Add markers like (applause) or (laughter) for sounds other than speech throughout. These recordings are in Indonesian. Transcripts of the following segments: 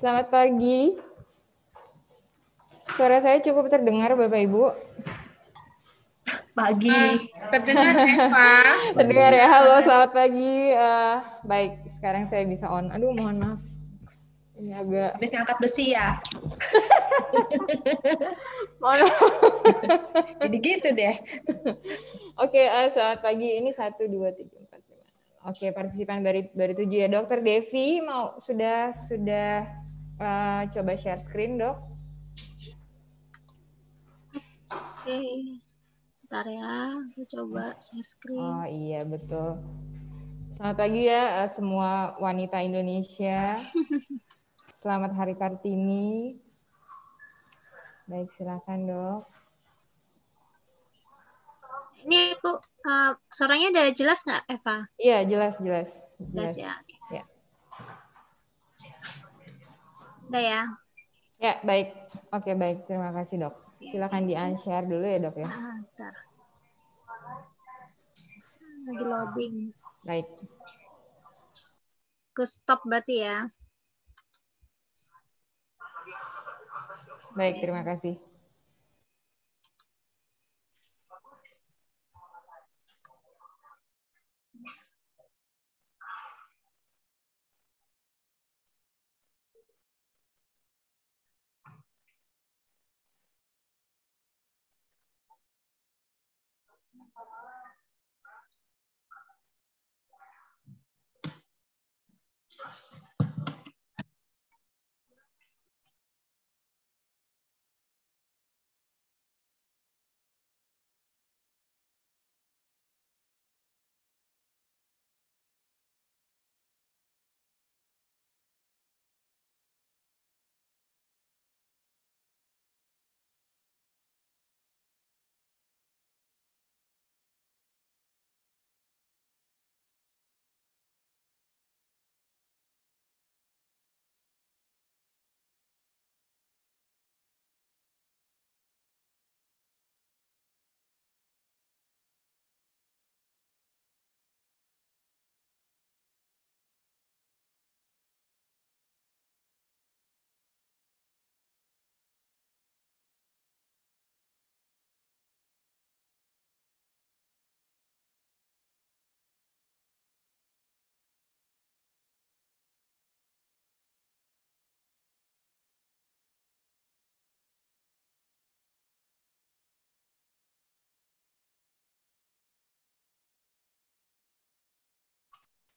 Selamat pagi. Suara saya cukup terdengar, Bapak Ibu. Pagi. Ah, terdengar, Eva. (laughs) terdengar ya. Halo, selamat pagi. Uh, baik, sekarang saya bisa on. Aduh, mohon maaf. Ini agak. Bisa ngangkat besi ya. (laughs) mohon maaf. Jadi gitu deh. Oke, okay, uh, eh, selamat pagi. Ini satu, dua, tiga, empat, lima. Oke, partisipan dari dari tujuh ya, Dokter Devi mau sudah sudah Eh, coba share screen, Dok. Oke. ntar ya, aku coba share screen. Oh iya, betul. Selamat pagi ya eh, semua wanita Indonesia. (laughs) Selamat Hari Kartini. Baik, silakan, Dok. Ini aku uh, suaranya udah jelas nggak, Eva? Iya, jelas, jelas. Jelas, jelas ya. Oke. Udah ya. Ya, baik. Oke, baik. Terima kasih, Dok. Ya, Silakan di-unshare dulu ya, Dok ya. Ah, ah, bentar. Lagi loading. Baik. Ke stop berarti ya. Baik, terima kasih.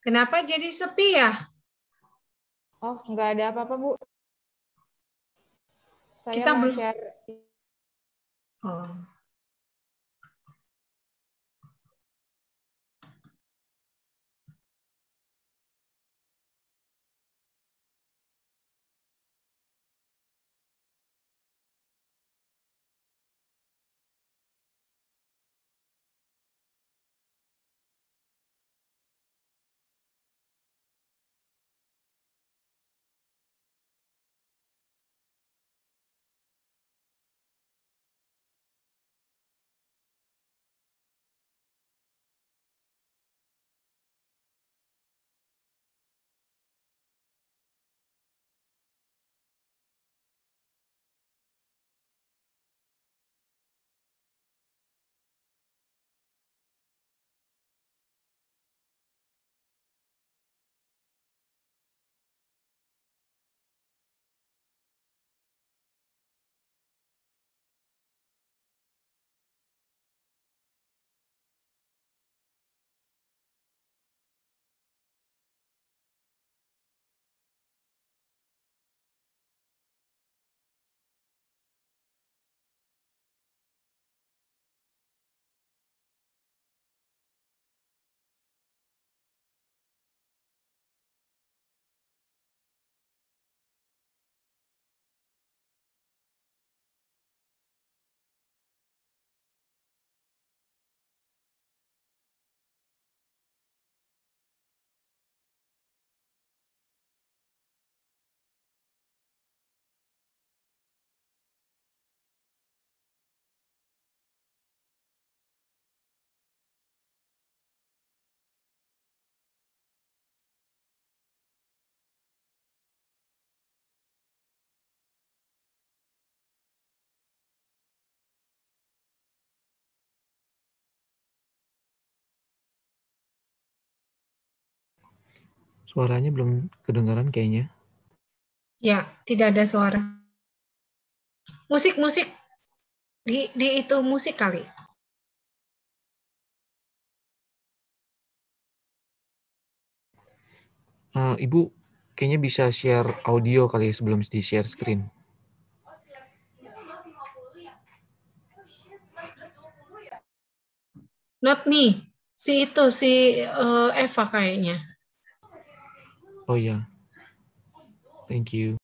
Kenapa jadi sepi ya? Oh, nggak ada apa-apa, Bu. Saya Kita mau share. Oh. Suaranya belum kedengaran kayaknya. Ya, tidak ada suara. Musik, musik. Di, di itu musik kali. Uh, Ibu, kayaknya bisa share audio kali ya sebelum di-share screen. Not me, si itu, si uh, Eva kayaknya. Oh, yeah. Thank you.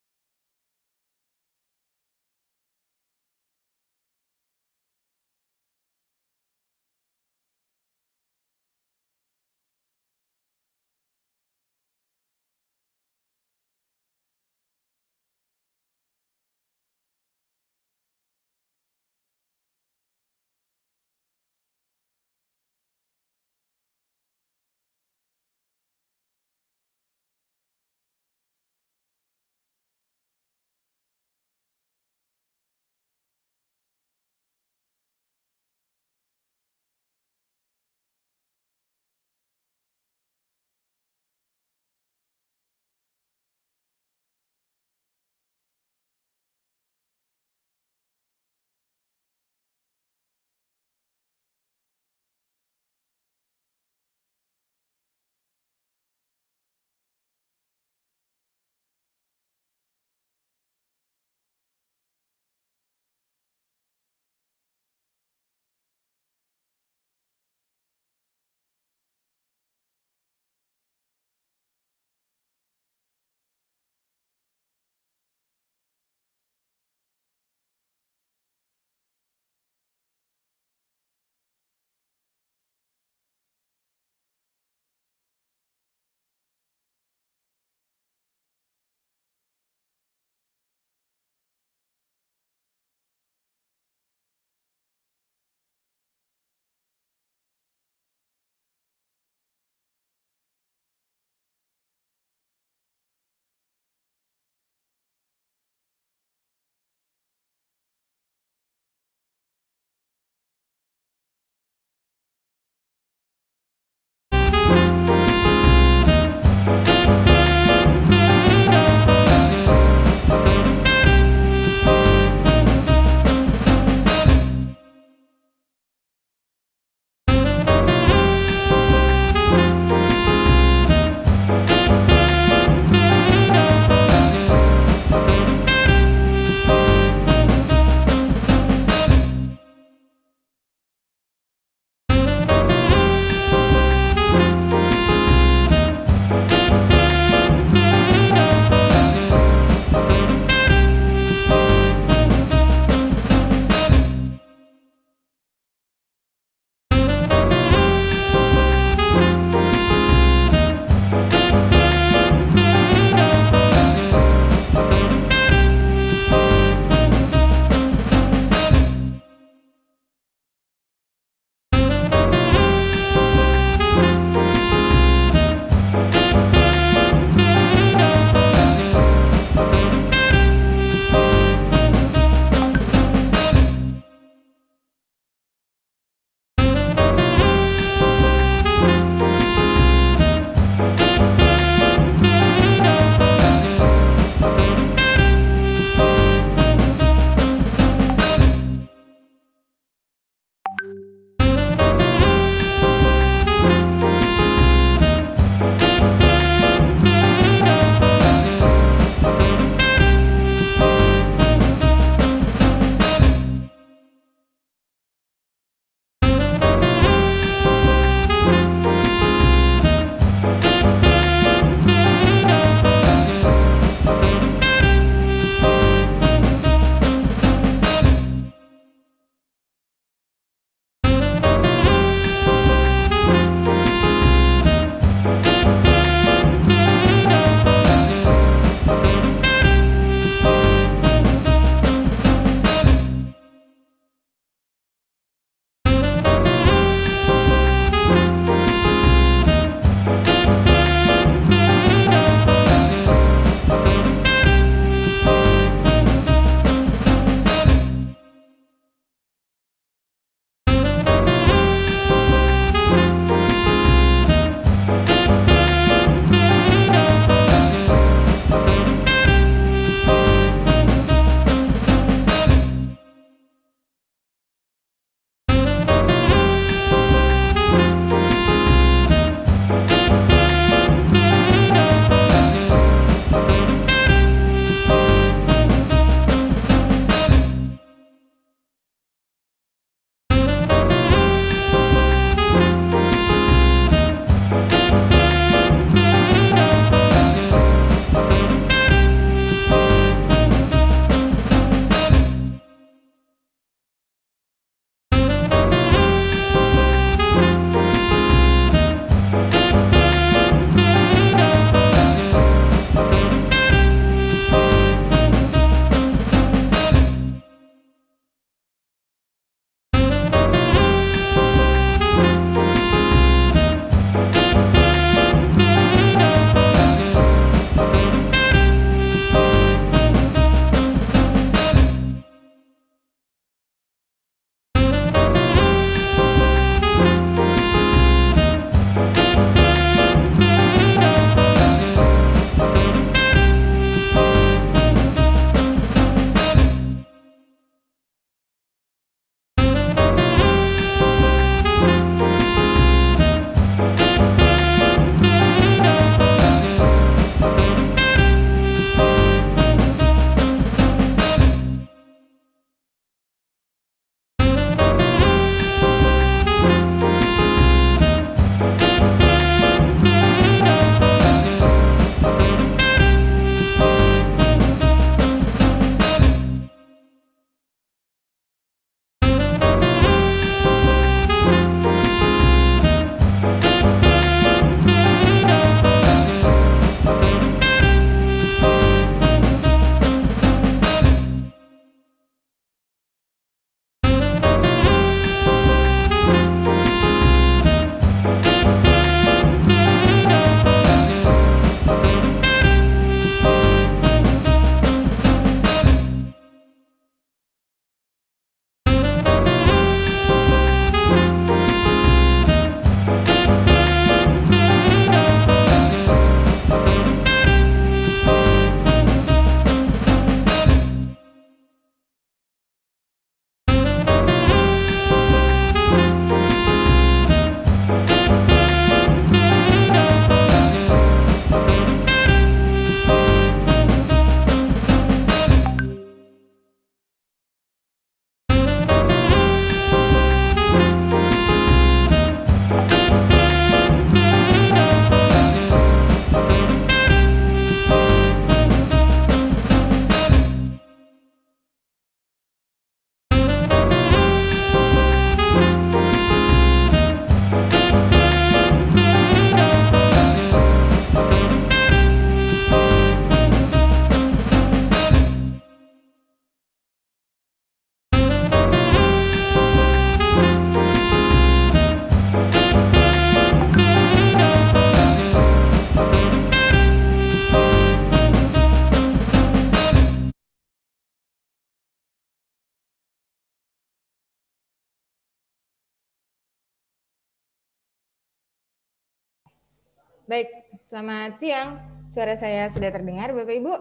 Baik, selamat siang. Suara saya sudah terdengar, Bapak Ibu?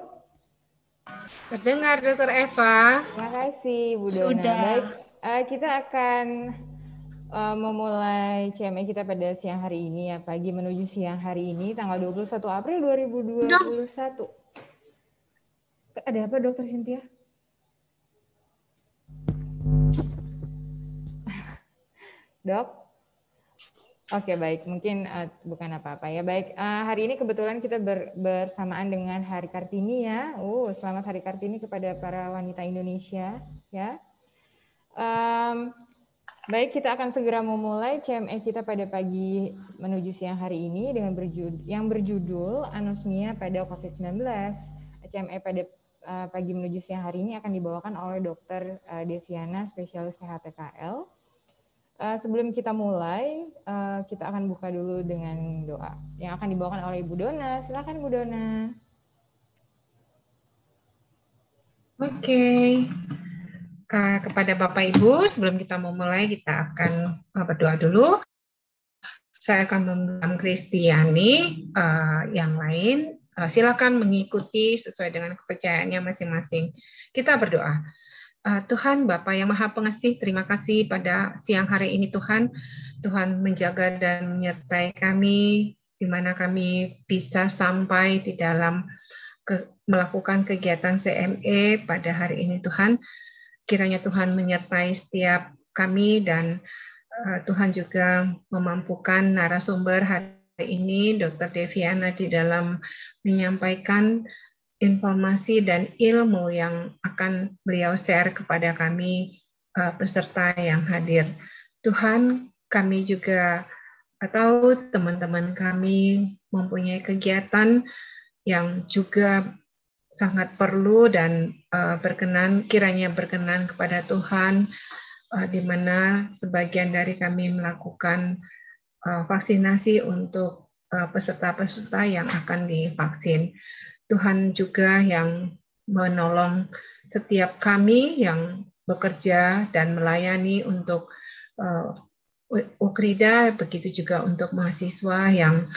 Terdengar, Dokter Eva. Terima kasih, Bu Dona. Sudah. Baik, uh, kita akan uh, memulai CME kita pada siang hari ini ya, pagi menuju siang hari ini, tanggal 21 April 2021. Dok. Ada apa, Dokter Cynthia? (laughs) Dok? Oke okay, baik, mungkin uh, bukan apa-apa ya. Baik, uh, hari ini kebetulan kita ber, bersamaan dengan Hari Kartini ya. Uh, selamat Hari Kartini kepada para wanita Indonesia ya. Um, baik, kita akan segera memulai CME kita pada pagi menuju siang hari ini dengan berjudul, yang berjudul anosmia pada COVID-19. CME pada uh, pagi menuju siang hari ini akan dibawakan oleh Dr. Deviana, spesialis THPKL. Uh, sebelum kita mulai, uh, kita akan buka dulu dengan doa yang akan dibawakan oleh Ibu Dona. Silakan Ibu Dona. Oke. Okay. kepada Bapak Ibu, sebelum kita mau mulai, kita akan eh, berdoa dulu. Saya akan mengundang Kristiani uh, yang lain. Uh, silakan mengikuti sesuai dengan kepercayaannya masing-masing. Kita berdoa. Eh, Tuhan Bapa yang Maha Pengasih, terima kasih pada siang hari ini Tuhan. Tuhan menjaga dan menyertai kami di mana kami bisa sampai di dalam ke, melakukan kegiatan CME pada hari ini Tuhan. Kiranya Tuhan menyertai setiap kami dan uh, Tuhan juga memampukan narasumber hari ini Dr. Deviana di dalam menyampaikan informasi dan ilmu yang akan beliau share kepada kami eh, peserta yang hadir. Tuhan, kami juga atau eh, teman-teman kami mempunyai kegiatan yang juga sangat perlu dan eh, berkenan kiranya berkenan kepada Tuhan di mana sebagian dari kami melakukan vaksinasi untuk peserta-peserta yang akan divaksin. Tuhan juga yang menolong setiap kami yang bekerja dan melayani untuk uh, Ukrida, begitu juga untuk mahasiswa yang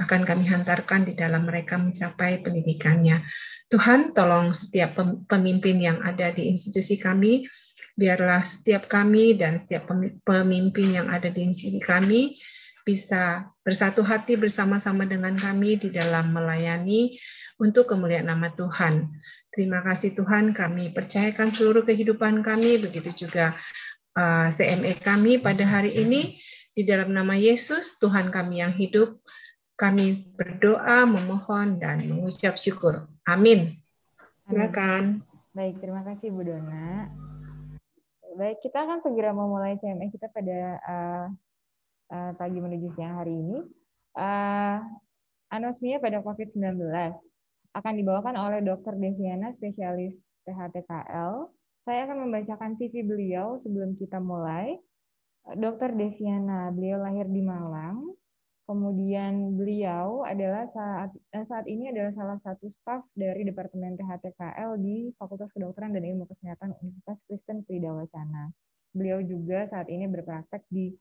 akan kami hantarkan di dalam mereka mencapai pendidikannya. Tuhan, tolong setiap pemimpin yang ada di institusi kami, biarlah setiap kami dan setiap pemimpin yang ada di institusi kami bisa bersatu hati bersama-sama dengan kami di dalam melayani untuk kemuliaan nama Tuhan. Terima kasih Tuhan kami percayakan seluruh kehidupan kami, begitu juga uh, CME kami pada hari ini. Di dalam nama Yesus, Tuhan kami yang hidup, kami berdoa, memohon, dan mengucap syukur. Amin. Silakan. Baik, terima kasih Bu Dona. Baik, kita akan segera memulai CME kita pada uh, uh, pagi menuju siang hari ini. Uh, anosmia pada COVID-19 akan dibawakan oleh Dr. Deviana, spesialis THTKL. Saya akan membacakan CV beliau sebelum kita mulai. Dr. Deviana, beliau lahir di Malang. Kemudian beliau adalah saat, eh, saat ini adalah salah satu staf dari Departemen THTKL di Fakultas Kedokteran dan Ilmu Kesehatan Universitas Kristen Pridawacana. Beliau juga saat ini berpraktek di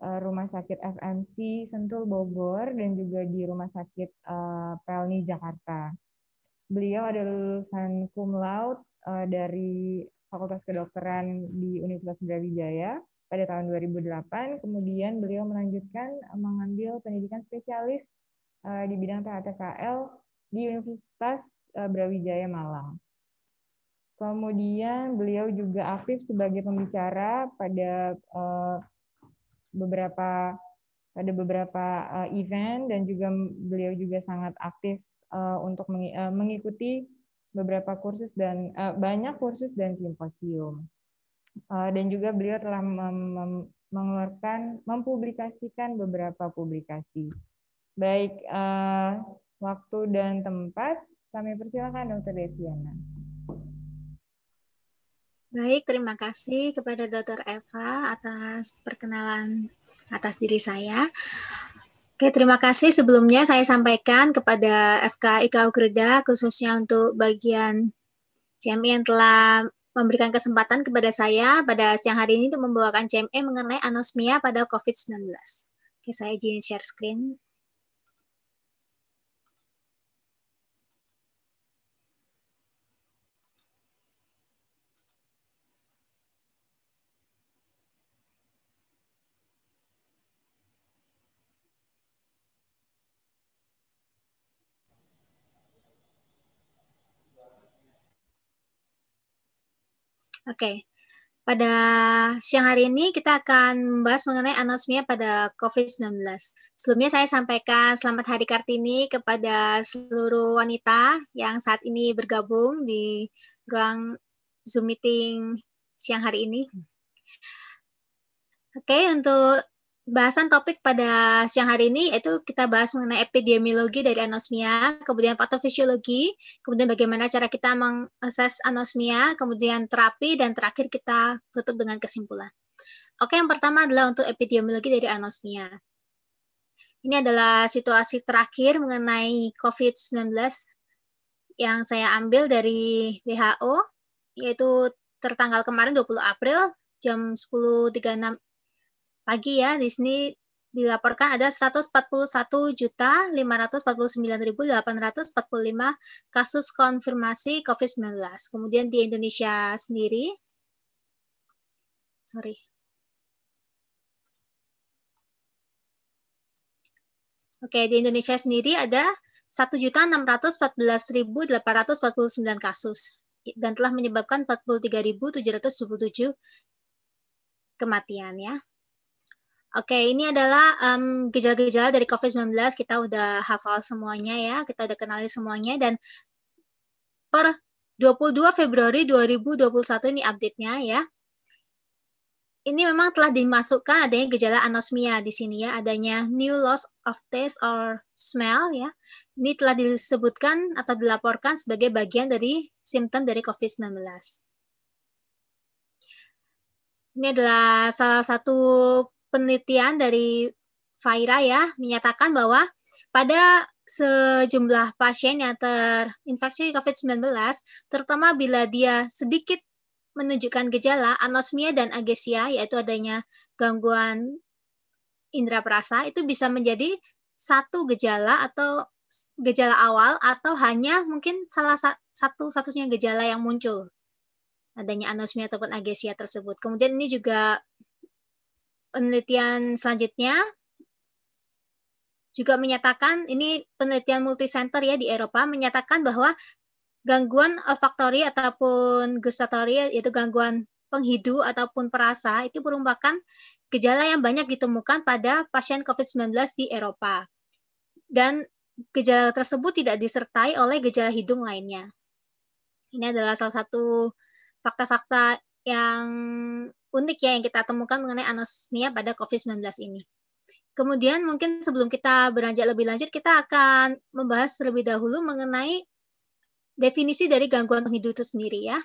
Eh, Rumah Sakit FMC Sentul Bogor dan juga di Rumah Sakit eh, Pelni Jakarta. Beliau adalah lulusan cum laude eh, dari Fakultas Kedokteran di Universitas Brawijaya pada tahun 2008. Kemudian beliau melanjutkan mengambil pendidikan spesialis di bidang THTKL di Universitas Brawijaya Malang. Kemudian beliau juga aktif sebagai pembicara pada beberapa ada beberapa uh, event dan juga beliau juga sangat aktif uh, untuk meng, uh, eh, mengikuti beberapa kursus dan uh, banyak kursus dan simposium. Uh, dan juga beliau telah mem, mem, mengeluarkan mempublikasikan beberapa publikasi. Baik uh, waktu dan tempat kami persilahkan dokter Desiana. Baik, terima kasih kepada Dr. Eva atas perkenalan atas diri saya. Oke, terima kasih. Sebelumnya saya sampaikan kepada FK IKA Ugreda khususnya untuk bagian CMI yang telah memberikan kesempatan kepada saya pada siang hari ini untuk membawakan CME mengenai anosmia pada COVID-19. Oke, saya izin share screen. Oke. Pada siang hari ini kita akan membahas mengenai anosmia pada COVID-19. Sebelumnya saya sampaikan selamat Hari Kartini kepada seluruh wanita yang saat ini bergabung di ruang Zoom meeting siang hari ini. Oke, untuk bahasan topik pada siang hari ini yaitu kita bahas mengenai epidemiologi dari anosmia, kemudian patofisiologi, kemudian bagaimana cara kita mengakses anosmia, kemudian terapi, dan terakhir kita tutup dengan kesimpulan. Oke, yang pertama adalah untuk epidemiologi dari anosmia. Ini adalah situasi terakhir mengenai COVID-19 yang saya ambil dari WHO, yaitu tertanggal kemarin 20 April jam 10.36 lagi ya, di sini dilaporkan ada 141.549.845 kasus konfirmasi COVID-19. Kemudian di Indonesia sendiri, sorry, Oke, di Indonesia sendiri ada 1.614.849 kasus dan telah menyebabkan 43.777 kematian ya. Oke, ini adalah um, gejala-gejala dari COVID-19. Kita udah hafal semuanya ya, kita udah kenali semuanya dan per 22 Februari 2021 ini update-nya ya. Ini memang telah dimasukkan adanya gejala anosmia di sini ya, adanya new loss of taste or smell ya. Ini telah disebutkan atau dilaporkan sebagai bagian dari simptom dari COVID-19 ini adalah salah satu penelitian dari Faira ya menyatakan bahwa pada sejumlah pasien yang terinfeksi COVID-19, terutama bila dia sedikit menunjukkan gejala anosmia dan agesia, yaitu adanya gangguan indera perasa, itu bisa menjadi satu gejala atau gejala awal atau hanya mungkin salah satu-satunya gejala yang muncul adanya anosmia ataupun agesia tersebut. Kemudian ini juga penelitian selanjutnya juga menyatakan ini penelitian multisenter ya di Eropa menyatakan bahwa gangguan olfaktori ataupun gustatori yaitu gangguan penghidu ataupun perasa itu merupakan gejala yang banyak ditemukan pada pasien COVID-19 di Eropa. Dan gejala tersebut tidak disertai oleh gejala hidung lainnya. Ini adalah salah satu fakta-fakta yang unik ya yang kita temukan mengenai anosmia pada COVID-19 ini. Kemudian mungkin sebelum kita beranjak lebih lanjut, kita akan membahas terlebih dahulu mengenai definisi dari gangguan penghidu itu sendiri ya.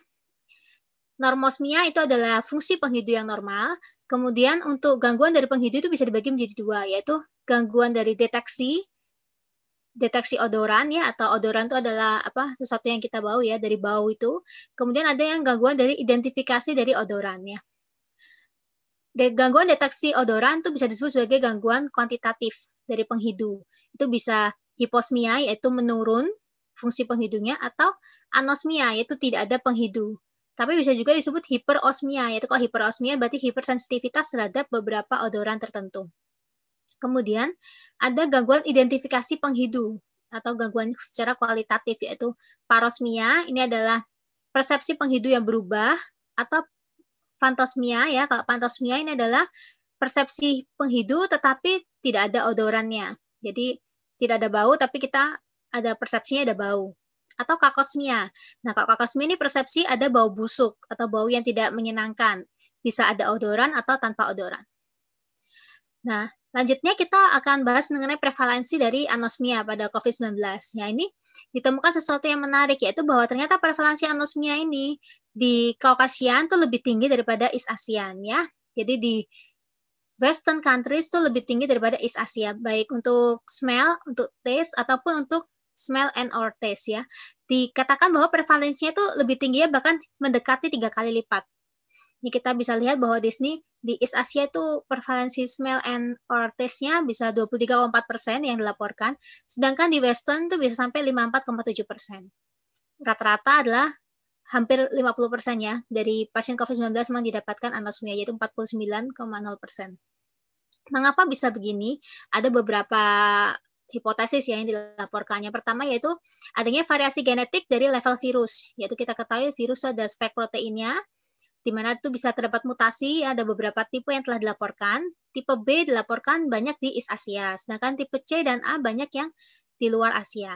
Normosmia itu adalah fungsi penghidu yang normal. Kemudian untuk gangguan dari penghidu itu bisa dibagi menjadi dua, yaitu gangguan dari deteksi, deteksi odoran ya atau odoran itu adalah apa sesuatu yang kita bau ya dari bau itu. Kemudian ada yang gangguan dari identifikasi dari odorannya gangguan deteksi odoran itu bisa disebut sebagai gangguan kuantitatif dari penghidu. Itu bisa hiposmia yaitu menurun fungsi penghidunya atau anosmia yaitu tidak ada penghidu. Tapi bisa juga disebut hiperosmia, yaitu kalau hiperosmia berarti hipersensitivitas terhadap beberapa odoran tertentu. Kemudian ada gangguan identifikasi penghidu atau gangguan secara kualitatif yaitu parosmia, ini adalah persepsi penghidu yang berubah atau fantosmia ya. Kalau fantosmia ini adalah persepsi penghidu tetapi tidak ada odorannya. Jadi tidak ada bau tapi kita ada persepsinya ada bau atau kakosmia. Nah, kalau kakosmia ini persepsi ada bau busuk atau bau yang tidak menyenangkan. Bisa ada odoran atau tanpa odoran. Nah, Selanjutnya kita akan bahas mengenai prevalensi dari anosmia pada COVID-19. Ya, nah, ini ditemukan sesuatu yang menarik yaitu bahwa ternyata prevalensi anosmia ini di Kaukasian itu lebih tinggi daripada East ASEAN ya. Jadi di Western countries itu lebih tinggi daripada East Asia baik untuk smell, untuk taste ataupun untuk smell and or taste ya. Dikatakan bahwa prevalensinya itu lebih tinggi ya bahkan mendekati tiga kali lipat. Ini kita bisa lihat bahwa di sini di East Asia itu prevalensi smell and or taste-nya bisa 23,4 persen yang dilaporkan, sedangkan di Western itu bisa sampai 54,7 persen. Rata-rata adalah hampir 50 persen ya dari pasien COVID-19 memang didapatkan anosmia yaitu 49,0 persen. Mengapa bisa begini? Ada beberapa hipotesis ya yang dilaporkannya. Pertama yaitu adanya variasi genetik dari level virus, yaitu kita ketahui virus ada spek proteinnya, di mana itu bisa terdapat mutasi, ada beberapa tipe yang telah dilaporkan. Tipe B dilaporkan banyak di East Asia, sedangkan tipe C dan A banyak yang di luar Asia.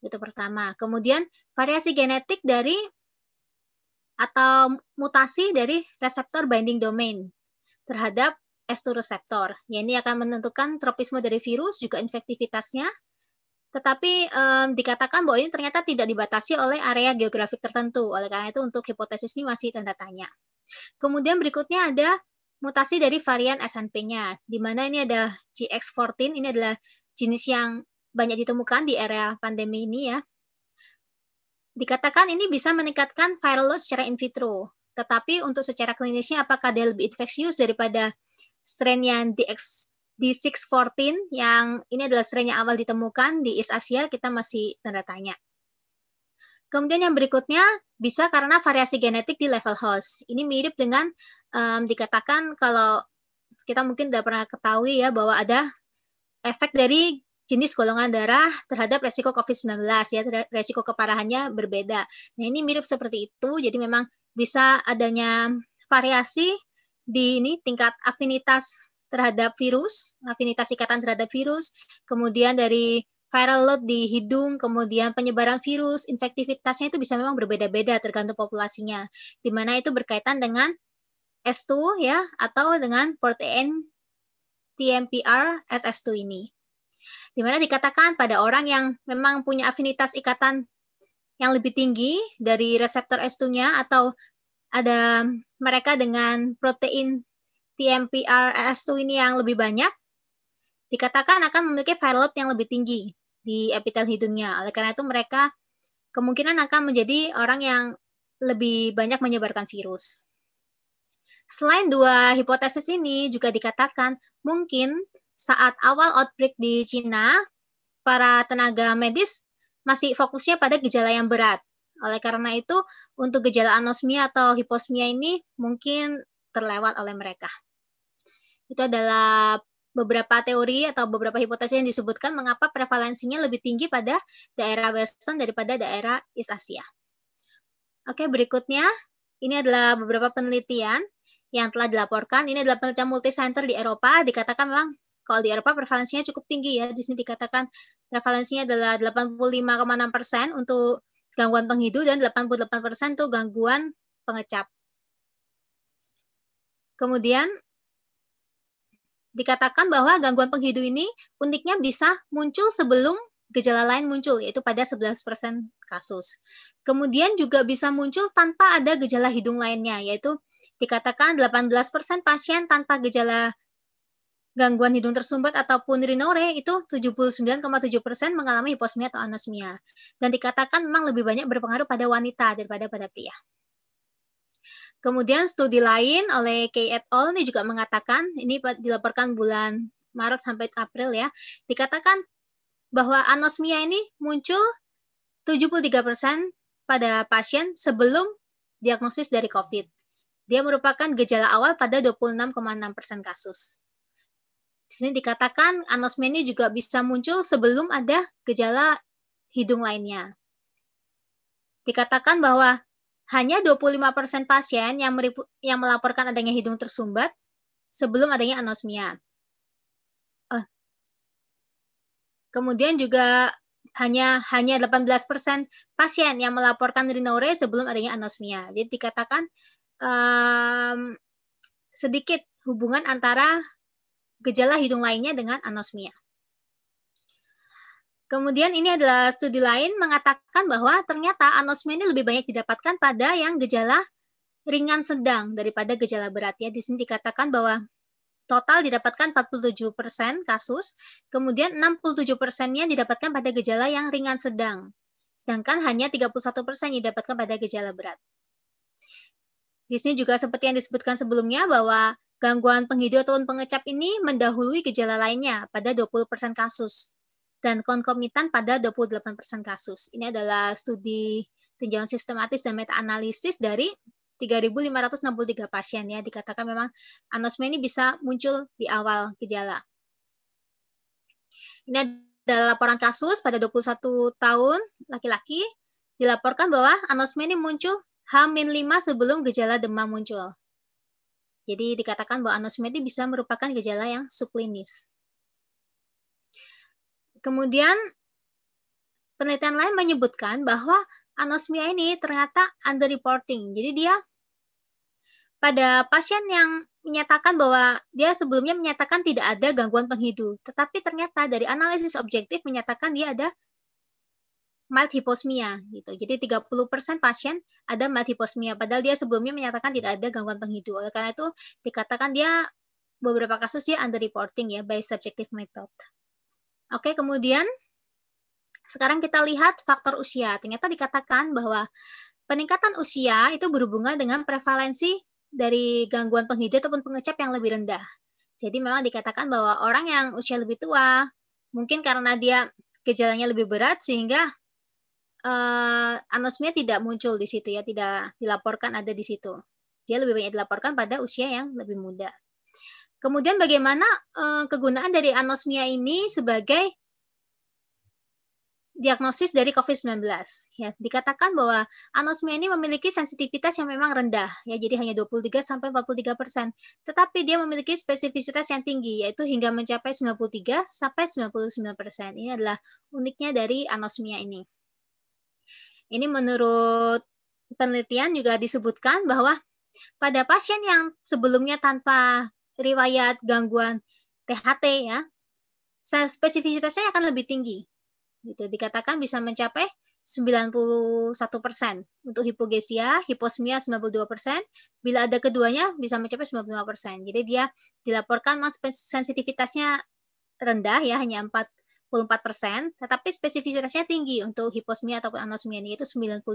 Itu pertama. Kemudian variasi genetik dari atau mutasi dari reseptor binding domain terhadap S2 reseptor. Ya, ini akan menentukan tropisme dari virus, juga infektivitasnya. Tetapi um, dikatakan bahwa ini ternyata tidak dibatasi oleh area geografik tertentu. Oleh karena itu untuk hipotesis ini masih tanda tanya. Kemudian berikutnya ada mutasi dari varian SNP-nya, di mana ini ada GX14, ini adalah jenis yang banyak ditemukan di area pandemi ini ya. Dikatakan ini bisa meningkatkan viral load secara in vitro, tetapi untuk secara klinisnya apakah dia lebih infeksius daripada strain yang DX D614 yang ini adalah strain yang awal ditemukan di East Asia kita masih tanda tanya. Kemudian yang berikutnya bisa karena variasi genetik di level host. Ini mirip dengan um, dikatakan kalau kita mungkin sudah pernah ketahui ya bahwa ada efek dari jenis golongan darah terhadap resiko COVID-19 ya resiko keparahannya berbeda. Nah ini mirip seperti itu. Jadi memang bisa adanya variasi di ini tingkat afinitas terhadap virus, afinitas ikatan terhadap virus, kemudian dari viral load di hidung, kemudian penyebaran virus, infektivitasnya itu bisa memang berbeda-beda tergantung populasinya. Di mana itu berkaitan dengan S2 ya atau dengan protein TMPR SS2 ini. Di mana dikatakan pada orang yang memang punya afinitas ikatan yang lebih tinggi dari reseptor S2-nya atau ada mereka dengan protein TMPR 2 ini yang lebih banyak, dikatakan akan memiliki viral load yang lebih tinggi di epitel hidungnya. Oleh karena itu mereka kemungkinan akan menjadi orang yang lebih banyak menyebarkan virus. Selain dua hipotesis ini juga dikatakan mungkin saat awal outbreak di Cina, para tenaga medis masih fokusnya pada gejala yang berat. Oleh karena itu, untuk gejala anosmia atau hiposmia ini mungkin terlewat oleh mereka. Itu adalah beberapa teori atau beberapa hipotesis yang disebutkan mengapa prevalensinya lebih tinggi pada daerah Western daripada daerah East Asia. Oke, berikutnya ini adalah beberapa penelitian yang telah dilaporkan. Ini adalah penelitian multicenter di Eropa, dikatakan memang kalau di Eropa prevalensinya cukup tinggi ya. Di sini dikatakan prevalensinya adalah 85,6 persen untuk gangguan penghidu dan 88 persen untuk gangguan pengecap. Kemudian dikatakan bahwa gangguan penghidu ini uniknya bisa muncul sebelum gejala lain muncul, yaitu pada 11% kasus. Kemudian juga bisa muncul tanpa ada gejala hidung lainnya, yaitu dikatakan 18% pasien tanpa gejala gangguan hidung tersumbat ataupun rinore itu 79,7% mengalami hiposmia atau anosmia. Dan dikatakan memang lebih banyak berpengaruh pada wanita daripada pada pria. Kemudian studi lain oleh K. et al. ini juga mengatakan, ini dilaporkan bulan Maret sampai April ya, dikatakan bahwa anosmia ini muncul 73% pada pasien sebelum diagnosis dari COVID. Dia merupakan gejala awal pada 26,6% kasus. Di sini dikatakan anosmia ini juga bisa muncul sebelum ada gejala hidung lainnya. Dikatakan bahwa hanya 25% pasien yang, yang melaporkan adanya hidung tersumbat sebelum adanya anosmia. Oh. Kemudian juga hanya hanya 18% pasien yang melaporkan rinore sebelum adanya anosmia. Jadi dikatakan um, sedikit hubungan antara gejala hidung lainnya dengan anosmia. Kemudian ini adalah studi lain mengatakan bahwa ternyata anosmia ini lebih banyak didapatkan pada yang gejala ringan sedang daripada gejala berat ya. Di sini dikatakan bahwa total didapatkan 47% kasus, kemudian 67%-nya didapatkan pada gejala yang ringan sedang. Sedangkan hanya 31% persen didapatkan pada gejala berat. Di sini juga seperti yang disebutkan sebelumnya bahwa gangguan penghidu atau pengecap ini mendahului gejala lainnya pada 20% kasus dan konkomitan pada 28% kasus. Ini adalah studi tinjauan sistematis dan meta-analisis dari 3.563 pasien ya. Dikatakan memang anosmia ini bisa muncul di awal gejala. Ini adalah laporan kasus pada 21 tahun laki-laki dilaporkan bahwa anosmia ini muncul H-5 sebelum gejala demam muncul. Jadi dikatakan bahwa anosmia ini bisa merupakan gejala yang subklinis. Kemudian penelitian lain menyebutkan bahwa anosmia ini ternyata underreporting. Jadi dia pada pasien yang menyatakan bahwa dia sebelumnya menyatakan tidak ada gangguan penghidu, tetapi ternyata dari analisis objektif menyatakan dia ada mild hiposmia gitu. Jadi 30% pasien ada mild hiposmia padahal dia sebelumnya menyatakan tidak ada gangguan penghidu. Oleh karena itu dikatakan dia beberapa kasus dia underreporting ya by subjective method. Oke, kemudian sekarang kita lihat faktor usia. Ternyata dikatakan bahwa peningkatan usia itu berhubungan dengan prevalensi dari gangguan penghidup ataupun pengecap yang lebih rendah. Jadi memang dikatakan bahwa orang yang usia lebih tua mungkin karena dia gejalanya lebih berat sehingga uh, anosmia tidak muncul di situ ya, tidak dilaporkan ada di situ. Dia lebih banyak dilaporkan pada usia yang lebih muda. Kemudian bagaimana eh, kegunaan dari anosmia ini sebagai diagnosis dari COVID-19. Ya, dikatakan bahwa anosmia ini memiliki sensitivitas yang memang rendah, ya jadi hanya 23 sampai 43 persen. Tetapi dia memiliki spesifisitas yang tinggi, yaitu hingga mencapai 93 sampai 99 persen. Ini adalah uniknya dari anosmia ini. Ini menurut penelitian juga disebutkan bahwa pada pasien yang sebelumnya tanpa riwayat gangguan THT ya, spesifisitasnya akan lebih tinggi. Gitu, dikatakan bisa mencapai 91% untuk hipogesia, hiposmia 92%, bila ada keduanya bisa mencapai 95%. Jadi dia dilaporkan mas sensitivitasnya rendah ya hanya 44%, tetapi spesifisitasnya tinggi untuk hiposmia ataupun anosmia yaitu 92%.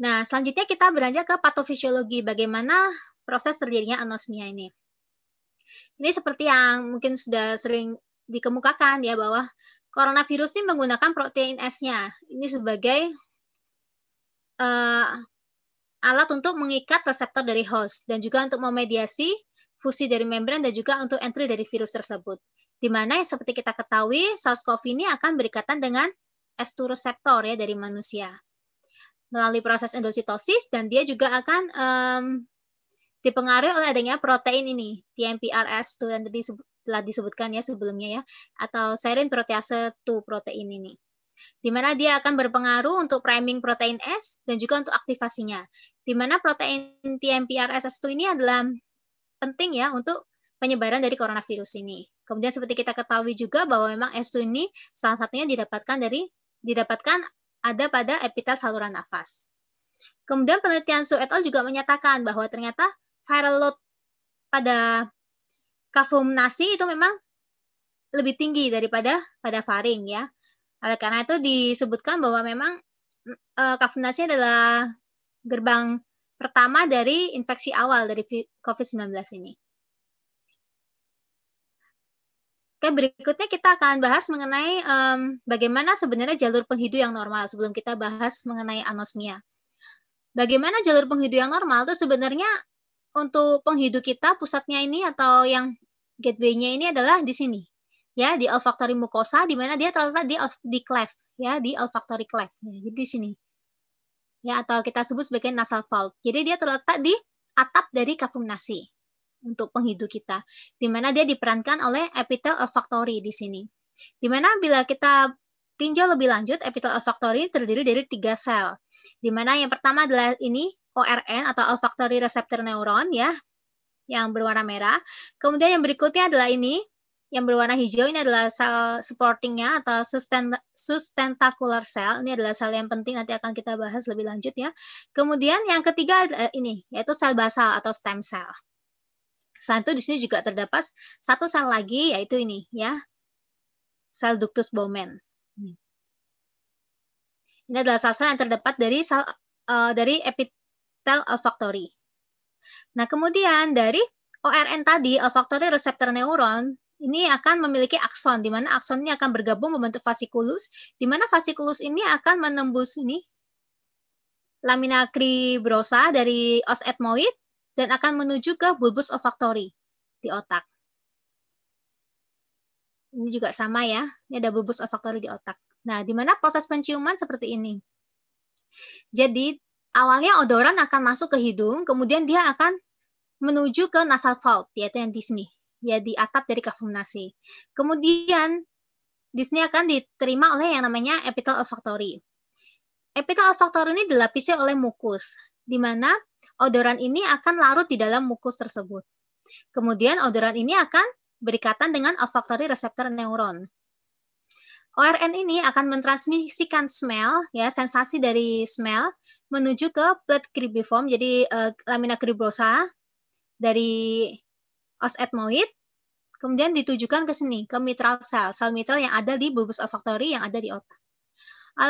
Nah, selanjutnya kita beranjak ke patofisiologi, bagaimana proses terjadinya anosmia ini. Ini seperti yang mungkin sudah sering dikemukakan ya bahwa coronavirus ini menggunakan protein S-nya. Ini sebagai uh, alat untuk mengikat reseptor dari host dan juga untuk memediasi fusi dari membran dan juga untuk entry dari virus tersebut. Di mana seperti kita ketahui SARS-CoV ini akan berikatan dengan S2 reseptor ya dari manusia melalui proses endositosis dan dia juga akan um, dipengaruhi oleh adanya protein ini TMPRS 2 yang tadi telah disebutkan ya sebelumnya ya atau serin protease 2 protein ini di mana dia akan berpengaruh untuk priming protein S dan juga untuk aktivasinya. Di mana protein tmprs 2 ini adalah penting ya untuk penyebaran dari coronavirus ini. Kemudian seperti kita ketahui juga bahwa memang S2 ini salah satunya didapatkan dari didapatkan ada pada epitel saluran nafas. Kemudian penelitian Su et al. juga menyatakan bahwa ternyata viral load pada nasi itu memang lebih tinggi daripada pada faring ya. Oleh karena itu disebutkan bahwa memang e, nasi adalah gerbang pertama dari infeksi awal dari COVID-19 ini. Oke, berikutnya kita akan bahas mengenai um, bagaimana sebenarnya jalur penghidu yang normal sebelum kita bahas mengenai anosmia. Bagaimana jalur penghidu yang normal itu sebenarnya untuk penghidu kita pusatnya ini atau yang gateway-nya ini adalah di sini. Ya, di olfactory mucosa di mana dia terletak di di cleft, ya, di olfactory cleft. Ya, jadi di sini. Ya, atau kita sebut sebagai nasal fold. Jadi dia terletak di atap dari kavum nasi untuk penghidup kita, di mana dia diperankan oleh Epitel Olfactory di sini. Di mana bila kita tinjau lebih lanjut, Epitel Olfactory terdiri dari tiga sel, di mana yang pertama adalah ini ORN atau olfactory receptor neuron ya, yang berwarna merah. Kemudian yang berikutnya adalah ini, yang berwarna hijau ini adalah sel supportingnya atau sustent sustentacular cell. Ini adalah sel yang penting nanti akan kita bahas lebih lanjut ya. Kemudian yang ketiga eh, ini yaitu sel basal atau stem cell. Selain itu di sini juga terdapat satu sel lagi yaitu ini ya. Sel ductus Bowman. Ini adalah sel-sel yang terdapat dari sel uh, dari epitel olfactory. Nah, kemudian dari ORN tadi olfactory receptor neuron ini akan memiliki akson di mana akson ini akan bergabung membentuk fasikulus di mana fasikulus ini akan menembus ini lamina cribrosa dari os etmoid dan akan menuju ke bulbus olfaktori di otak. Ini juga sama ya, ini ada bulbus olfaktori di otak. Nah, di mana proses penciuman seperti ini. Jadi, awalnya odoran akan masuk ke hidung, kemudian dia akan menuju ke nasal vault, yaitu yang di sini, ya di atap dari kafum nasi. Kemudian di sini akan diterima oleh yang namanya epithel olfaktori. Epitel olfaktori ini dilapisi oleh mukus di mana odoran ini akan larut di dalam mukus tersebut. Kemudian odoran ini akan berikatan dengan olfactory reseptor neuron. ORN ini akan mentransmisikan smell, ya sensasi dari smell menuju ke plate cribiform, jadi uh, lamina cribrosa dari os etmoid, kemudian ditujukan ke sini, ke mitral cell, sel mitral yang ada di bulbus olfactory yang ada di otak.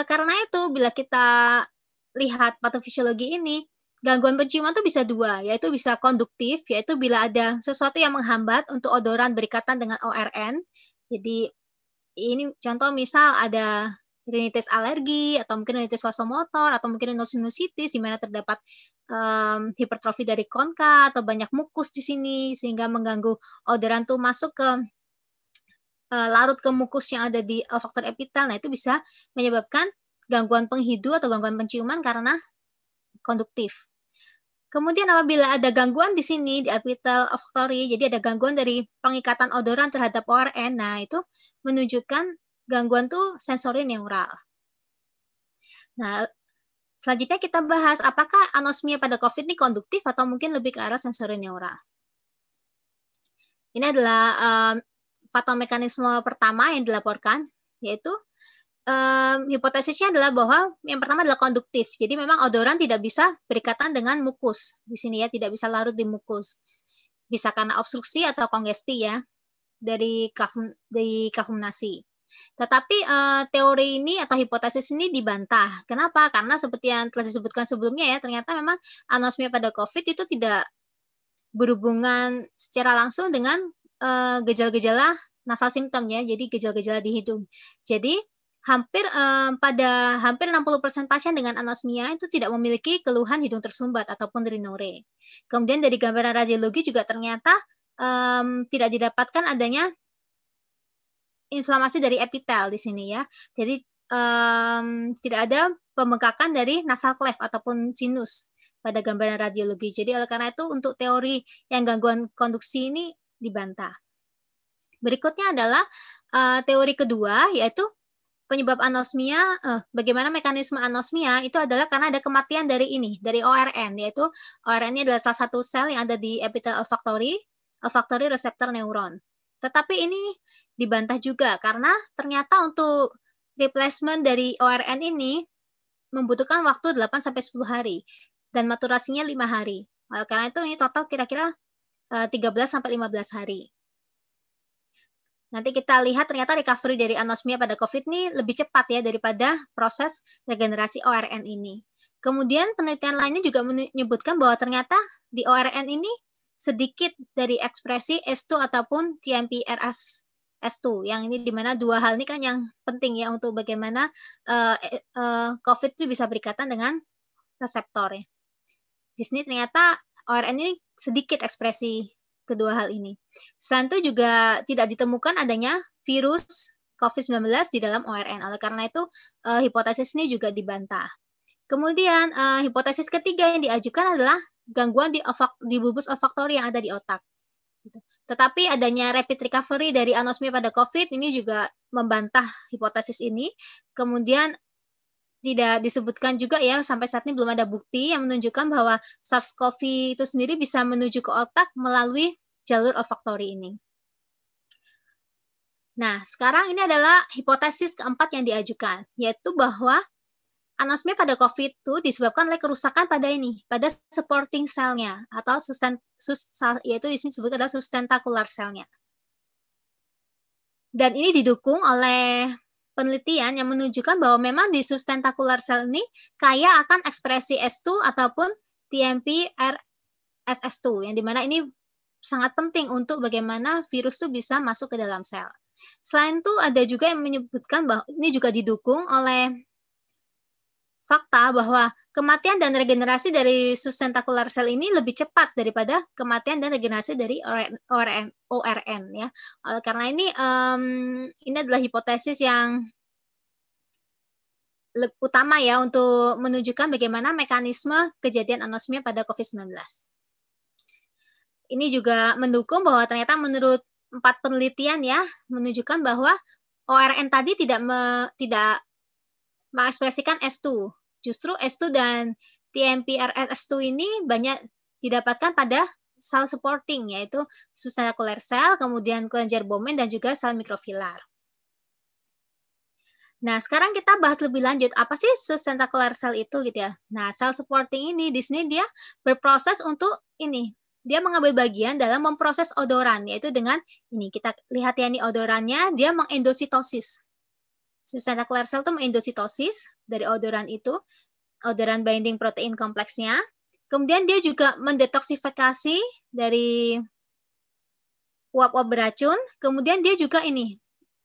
karena itu, bila kita lihat patofisiologi ini, gangguan penciuman itu bisa dua, yaitu bisa konduktif, yaitu bila ada sesuatu yang menghambat untuk odoran berikatan dengan ORN. Jadi ini contoh misal ada rinitis alergi atau mungkin rinitis vasomotor atau mungkin nosinusitis, di mana terdapat um, hipertrofi dari konka atau banyak mukus di sini sehingga mengganggu odoran tuh masuk ke uh, larut ke mukus yang ada di olfaktor eh, epitel. Nah, itu bisa menyebabkan gangguan penghidu atau gangguan penciuman karena konduktif. Kemudian apabila ada gangguan di sini di apital olfactory, jadi ada gangguan dari pengikatan odoran terhadap ORN, nah itu menunjukkan gangguan tuh sensori neural. Nah, selanjutnya kita bahas apakah anosmia pada COVID ini konduktif atau mungkin lebih ke arah sensori neural. Ini adalah um, patomekanisme pertama yang dilaporkan, yaitu um, hipotesisnya adalah bahwa yang pertama adalah konduktif. Jadi memang odoran tidak bisa berikatan dengan mukus di sini ya, tidak bisa larut di mukus. Bisa karena obstruksi atau kongesti ya dari kafum, dari kafumnasi. Tetapi uh, teori ini atau hipotesis ini dibantah. Kenapa? Karena seperti yang telah disebutkan sebelumnya ya, ternyata memang anosmia pada COVID itu tidak berhubungan secara langsung dengan eh, gejala-gejala uh, nasal simptomnya. jadi gejala-gejala di hidung. Jadi hampir um, pada hampir 60% pasien dengan anosmia itu tidak memiliki keluhan hidung tersumbat ataupun rinore. Kemudian dari gambaran radiologi juga ternyata um, tidak didapatkan adanya inflamasi dari epitel di sini ya. Jadi um, tidak ada pembengkakan dari nasal cleft ataupun sinus pada gambaran radiologi. Jadi oleh karena itu untuk teori yang gangguan konduksi ini dibantah. Berikutnya adalah uh, teori kedua yaitu penyebab anosmia, eh, bagaimana mekanisme anosmia itu adalah karena ada kematian dari ini, dari ORN, yaitu ORN ini adalah salah satu sel yang ada di epitel olfactory, olfactory receptor neuron. Tetapi ini dibantah juga karena ternyata untuk replacement dari ORN ini membutuhkan waktu 8 sampai 10 hari dan maturasinya 5 hari. karena itu ini total kira-kira 13 eh, sampai 15 hari nanti kita lihat ternyata recovery dari anosmia pada COVID ini lebih cepat ya daripada proses regenerasi ORN ini. Kemudian penelitian lainnya juga menyebutkan bahwa ternyata di ORN ini sedikit dari ekspresi S2 ataupun TMPRS S2 yang ini dimana dua hal ini kan yang penting ya untuk bagaimana uh, uh, COVID itu bisa berikatan dengan reseptor ya. Di sini ternyata ORN ini sedikit ekspresi kedua hal ini. Selain itu juga tidak ditemukan adanya virus COVID-19 di dalam ORN. Oleh karena itu, uh, hipotesis ini juga dibantah. Kemudian, uh, hipotesis ketiga yang diajukan adalah gangguan di, ovak, di bulbus olfaktori yang ada di otak. Gitu. Tetapi adanya rapid recovery dari anosmia pada COVID ini juga membantah hipotesis ini. Kemudian tidak disebutkan juga ya sampai saat ini belum ada bukti yang menunjukkan bahwa SARS-CoV itu sendiri bisa menuju ke otak melalui jalur olfaktori ini. Nah, sekarang ini adalah hipotesis keempat yang diajukan, yaitu bahwa anosmia pada COVID itu disebabkan oleh kerusakan pada ini, pada supporting cell-nya, atau susten, sus, yaitu di disebut adalah sustentacular cell-nya. Dan ini didukung oleh penelitian yang menunjukkan bahwa memang di sustentacular cell ini kaya akan ekspresi S2 ataupun TMP RSS2 yang dimana ini sangat penting untuk bagaimana virus itu bisa masuk ke dalam sel. Selain itu ada juga yang menyebutkan bahwa ini juga didukung oleh fakta bahwa kematian dan regenerasi dari sustentacular sel ini lebih cepat daripada kematian dan regenerasi dari ORN, ORN ya. Oleh karena ini um, ini adalah hipotesis yang utama ya untuk menunjukkan bagaimana mekanisme kejadian anosmia pada COVID-19 ini juga mendukung bahwa ternyata menurut empat penelitian ya menunjukkan bahwa ORN tadi tidak me, tidak mengekspresikan S2. Justru S2 dan TMPRS S2 ini banyak didapatkan pada sel supporting yaitu sustentacular cell, kemudian kelenjar Bowman dan juga sel mikrofilar. Nah, sekarang kita bahas lebih lanjut apa sih sustentacular cell itu gitu ya. Nah, sel supporting ini di sini dia berproses untuk ini dia mengambil bagian dalam memproses odoran, yaitu dengan ini kita lihat ya ini odorannya, dia mengendositosis. susana clear cell itu mengendositosis dari odoran itu, odoran binding protein kompleksnya. Kemudian dia juga mendetoksifikasi dari uap-uap beracun. Kemudian dia juga ini,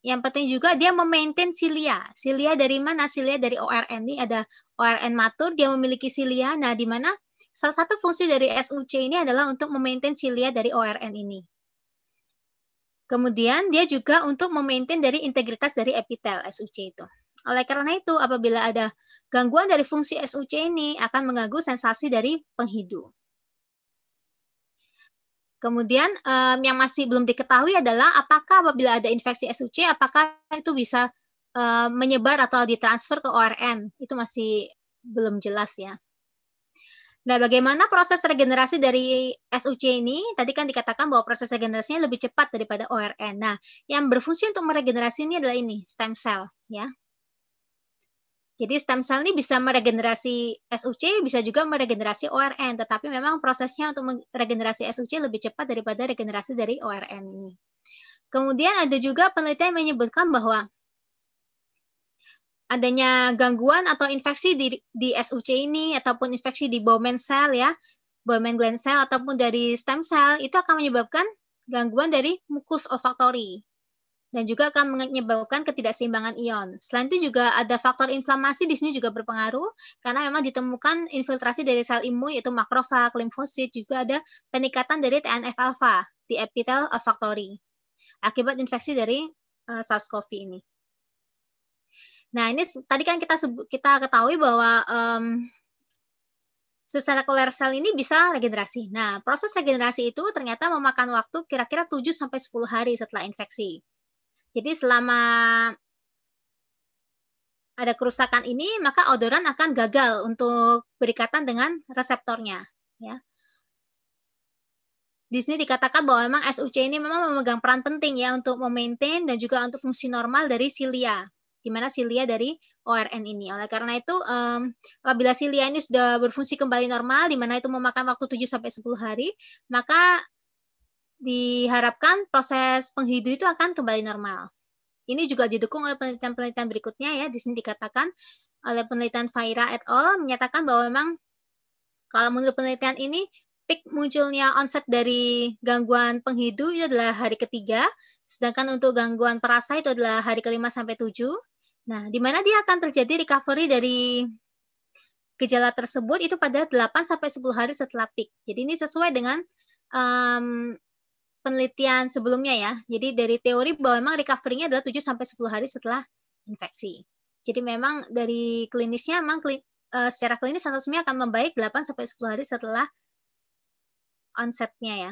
yang penting juga dia memaintain silia. Silia dari mana? Silia dari ORN. Ini ada ORN matur, dia memiliki silia. Nah, di mana Salah satu fungsi dari SUC ini adalah untuk memaintain silia dari ORN ini. Kemudian dia juga untuk memaintain dari integritas dari epitel SUC itu. Oleh karena itu, apabila ada gangguan dari fungsi SUC ini akan mengganggu sensasi dari penghidu. Kemudian um, yang masih belum diketahui adalah apakah apabila ada infeksi SUC, apakah itu bisa um, menyebar atau ditransfer ke ORN? Itu masih belum jelas ya. Nah, bagaimana proses regenerasi dari SUC ini? Tadi kan dikatakan bahwa proses regenerasinya lebih cepat daripada ORN. Nah, yang berfungsi untuk meregenerasi ini adalah ini, stem cell, ya. Jadi stem cell ini bisa meregenerasi SUC, bisa juga meregenerasi ORN, tetapi memang prosesnya untuk meregenerasi SUC lebih cepat daripada regenerasi dari ORN ini. Kemudian ada juga penelitian menyebutkan bahwa adanya gangguan atau infeksi di, di SUC ini ataupun infeksi di Bowman cell ya, Bowman gland cell ataupun dari stem cell itu akan menyebabkan gangguan dari mukus olfaktori dan juga akan menyebabkan ketidakseimbangan ion. Selain itu juga ada faktor inflamasi di sini juga berpengaruh karena memang ditemukan infiltrasi dari sel imun yaitu makrofag, limfosit juga ada peningkatan dari TNF alpha di epitel olfaktori akibat infeksi dari uh, SARS-CoV ini. Nah, ini tadi kan kita kita ketahui bahwa um, Suscellular cell ini bisa regenerasi. Nah, proses regenerasi itu ternyata memakan waktu kira-kira 7 sampai 10 hari setelah infeksi. Jadi selama ada kerusakan ini, maka odoran akan gagal untuk berikatan dengan reseptornya, ya. Di sini dikatakan bahwa memang SUC ini memang memegang peran penting ya untuk memaintain dan juga untuk fungsi normal dari silia gimana silia dari ORN ini. Oleh karena itu, um, apabila silia ini sudah berfungsi kembali normal, di mana itu memakan waktu 7 sampai 10 hari, maka diharapkan proses penghidu itu akan kembali normal. Ini juga didukung oleh penelitian-penelitian berikutnya ya. Di sini dikatakan oleh penelitian Faira et al. menyatakan bahwa memang kalau menurut penelitian ini peak munculnya onset dari gangguan penghidu itu adalah hari ketiga, sedangkan untuk gangguan perasa itu adalah hari kelima sampai tujuh, Nah, di mana dia akan terjadi recovery dari gejala tersebut itu pada 8 sampai 10 hari setelah peak. Jadi ini sesuai dengan um, penelitian sebelumnya ya. Jadi dari teori bahwa memang recovery-nya adalah 7 sampai 10 hari setelah infeksi. Jadi memang dari klinisnya memang kli, uh, secara klinis anosmia akan membaik 8 sampai 10 hari setelah onsetnya ya.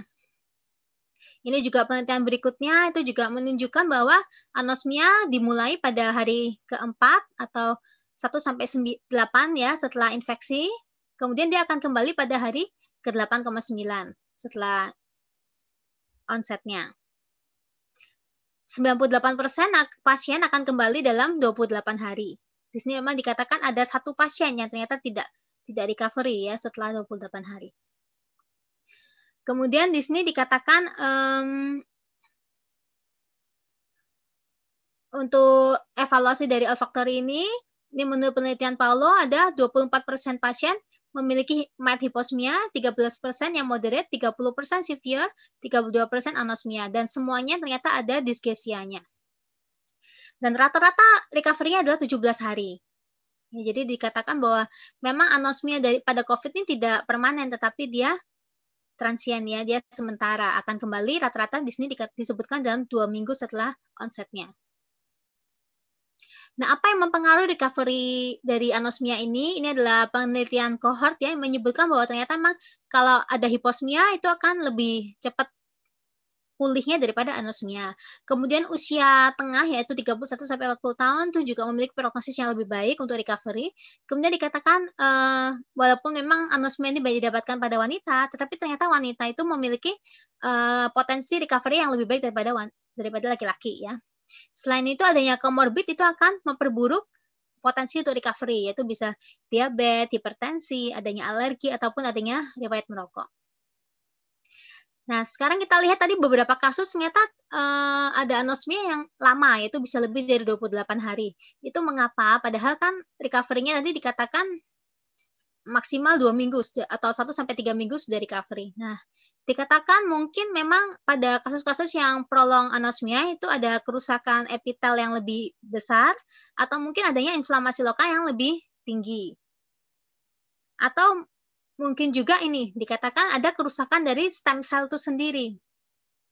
Ini juga penelitian berikutnya itu juga menunjukkan bahwa anosmia dimulai pada hari keempat atau 1 sampai 8 ya setelah infeksi. Kemudian dia akan kembali pada hari ke-8,9 setelah onsetnya. 98% pasien akan kembali dalam 28 hari. Di sini memang dikatakan ada satu pasien yang ternyata tidak tidak recovery ya setelah 28 hari. Kemudian di sini dikatakan um, untuk evaluasi dari olfactory ini, ini menurut penelitian Paulo ada 24% pasien memiliki mild hiposmia, 13% yang moderate, 30% severe, 32% anosmia, dan semuanya ternyata ada disgesianya. Dan rata-rata recovery-nya adalah 17 hari. Ya, jadi dikatakan bahwa memang anosmia dari pada COVID ini tidak permanen, tetapi dia transien ya, dia sementara akan kembali rata-rata di sini disebutkan dalam dua minggu setelah onsetnya. Nah, apa yang mempengaruhi recovery dari anosmia ini? Ini adalah penelitian cohort ya, yang menyebutkan bahwa ternyata memang kalau ada hiposmia itu akan lebih cepat pulihnya daripada anosmia. Kemudian usia tengah yaitu 31 sampai 40 tahun itu juga memiliki prognosis yang lebih baik untuk recovery. Kemudian dikatakan uh, walaupun memang anosmia ini banyak didapatkan pada wanita, tetapi ternyata wanita itu memiliki uh, potensi recovery yang lebih baik daripada daripada laki-laki ya. Selain itu adanya comorbid itu akan memperburuk potensi untuk recovery yaitu bisa diabetes, hipertensi, adanya alergi ataupun adanya riwayat merokok. Nah, sekarang kita lihat tadi beberapa kasus ternyata uh, ada anosmia yang lama, yaitu bisa lebih dari 28 hari. Itu mengapa? Padahal kan recovery-nya tadi dikatakan maksimal 2 minggu atau 1 sampai 3 minggu sudah recovery. Nah, dikatakan mungkin memang pada kasus-kasus yang prolong anosmia itu ada kerusakan epitel yang lebih besar atau mungkin adanya inflamasi lokal yang lebih tinggi. Atau Mungkin juga ini dikatakan ada kerusakan dari stem cell itu sendiri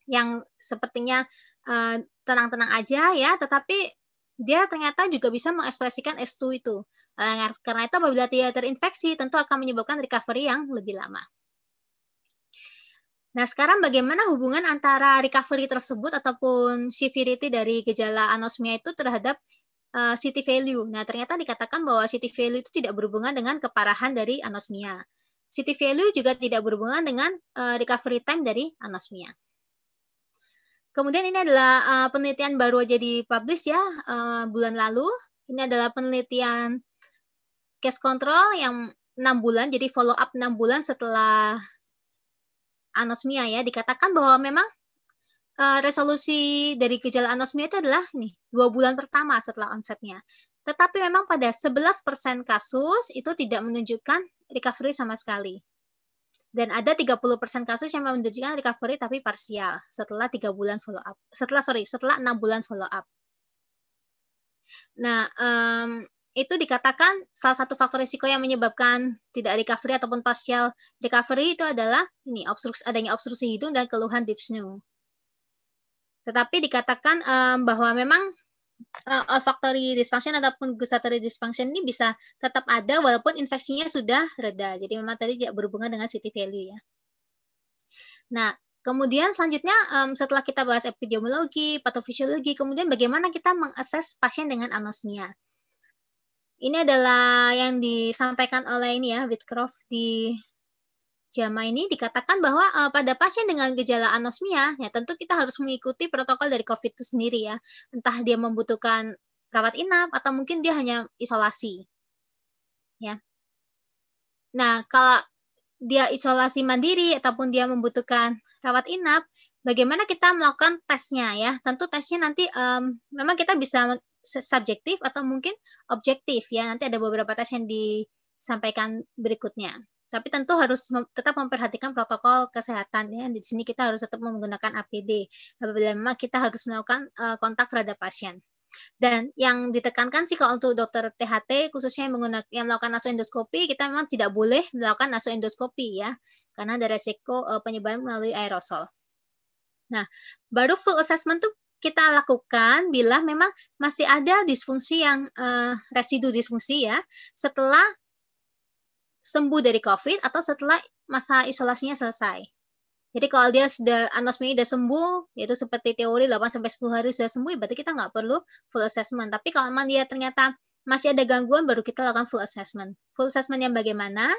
yang sepertinya eh, tenang-tenang uh, aja ya, tetapi dia ternyata juga bisa mengekspresikan S2 itu. Nah, karena itu apabila dia terinfeksi tentu akan menyebabkan recovery yang lebih lama. Nah, sekarang bagaimana hubungan antara recovery tersebut ataupun severity dari gejala anosmia itu terhadap uh, eh, city value? Nah, ternyata dikatakan bahwa city value itu tidak berhubungan dengan keparahan dari anosmia. City value juga tidak berhubungan dengan uh, recovery time dari anosmia. Kemudian ini adalah uh, penelitian baru aja dipublish ya uh, bulan lalu. Ini adalah penelitian case control yang 6 bulan, jadi follow up 6 bulan setelah anosmia ya. Dikatakan bahwa memang uh, resolusi dari gejala anosmia itu adalah nih dua bulan pertama setelah onsetnya. Tetapi memang pada 11% kasus itu tidak menunjukkan recovery sama sekali. Dan ada 30% kasus yang menunjukkan recovery tapi parsial setelah 3 bulan follow up. Setelah sorry, setelah 6 bulan follow up. Nah, um, itu dikatakan salah satu faktor risiko yang menyebabkan tidak recovery ataupun partial recovery itu adalah ini obstruksi adanya obstruksi hidung dan keluhan deep Tetapi dikatakan um, bahwa memang uh, eh, olfactory eh, dysfunction ataupun gustatory dysfunction ini bisa tetap ada walaupun infeksinya sudah reda. Jadi memang tadi tidak berhubungan dengan city value ya. Nah, kemudian selanjutnya um, setelah kita bahas epidemiologi, patofisiologi, kemudian bagaimana kita mengakses pasien dengan anosmia. Ini adalah yang disampaikan oleh ini ya Whitcroft di JAMA ini dikatakan bahwa uh, pada pasien dengan gejala anosmia, ya tentu kita harus mengikuti protokol dari COVID itu sendiri ya. Entah dia membutuhkan rawat inap atau mungkin dia hanya isolasi. Ya. Nah, kalau dia isolasi mandiri ataupun dia membutuhkan rawat inap, bagaimana kita melakukan tesnya ya? Tentu tesnya nanti um, memang kita bisa subjektif atau mungkin objektif ya. Nanti ada beberapa tes yang disampaikan berikutnya. Tapi tentu harus mem tetap memperhatikan protokol kesehatan ya. Di sini kita harus tetap menggunakan APD apabila memang kita harus melakukan uh, kontak terhadap pasien. Dan yang ditekankan sih kalau untuk dokter THT khususnya yang menggunakan yang melakukan nasoendoskopi kita memang tidak boleh melakukan nasoendoskopi ya karena ada resiko uh, penyebaran melalui aerosol. Nah, baru full assessment tuh kita lakukan bila memang masih ada disfungsi yang uh, residu disfungsi ya setelah sembuh dari COVID atau setelah masa isolasinya selesai. Jadi kalau dia sudah anosmia sudah sembuh, yaitu seperti teori 8 sampai 10 hari sudah sembuh, ya berarti kita nggak perlu full assessment. Tapi kalau memang dia ternyata masih ada gangguan, baru kita lakukan full assessment. Full assessment yang bagaimana?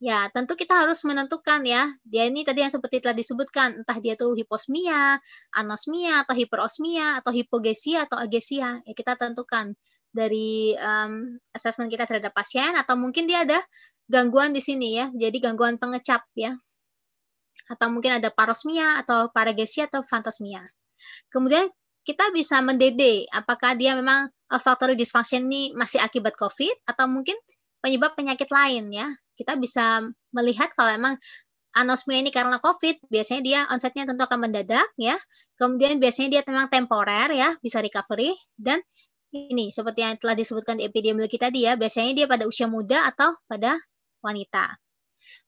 Ya, tentu kita harus menentukan ya. Dia ini tadi yang seperti telah disebutkan, entah dia tuh hiposmia, anosmia, atau hiperosmia, atau hipogesia, atau agesia. Ya, kita tentukan dari um, asesmen kita terhadap pasien atau mungkin dia ada gangguan di sini ya, jadi gangguan pengecap ya. Atau mungkin ada parosmia atau paragesia atau fantosmia. Kemudian kita bisa mendede apakah dia memang eh, faktor dysfunction ini masih akibat COVID atau mungkin penyebab penyakit lain ya. Kita bisa melihat kalau memang anosmia ini karena COVID, biasanya dia onsetnya tentu akan mendadak ya. Kemudian biasanya dia memang temporer ya, bisa recovery dan ini seperti yang telah disebutkan di epidemiologi tadi ya, biasanya dia pada usia muda atau pada wanita.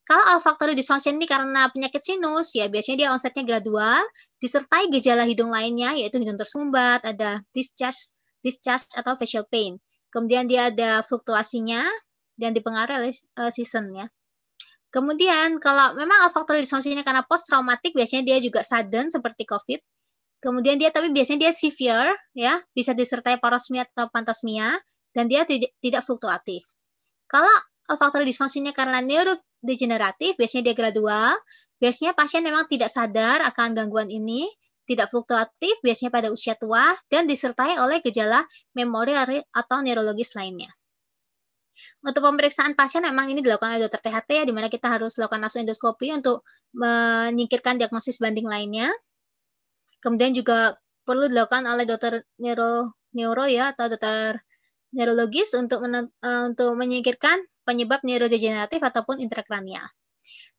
Kalau olfaktori dysfunction ini karena penyakit sinus, ya biasanya dia onsetnya gradual, disertai gejala hidung lainnya, yaitu hidung tersumbat, ada discharge, discharge atau facial pain. Kemudian dia ada fluktuasinya dan dipengaruhi oleh uh, season ya. Kemudian kalau memang olfaktori dysfunctionnya ini karena post traumatik, biasanya dia juga sudden seperti COVID. Kemudian dia tapi biasanya dia severe ya, bisa disertai parosmia atau pantosmia dan dia tidak fluktuatif. Kalau Eh, faktor disfungsinya karena neurodegeneratif, biasanya dia gradual Biasanya pasien memang tidak sadar akan gangguan ini, tidak fluktuatif, biasanya pada usia tua, dan disertai oleh gejala memori atau neurologis lainnya. Untuk pemeriksaan pasien memang ini dilakukan oleh dokter THT ya, di mana kita harus lakukan langsung endoskopi untuk menyingkirkan diagnosis banding lainnya. Kemudian juga perlu dilakukan oleh dokter neuro neuro ya atau dokter neurologis untuk men, uh, eh, untuk menyingkirkan penyebab neurodegeneratif ataupun intrakranial.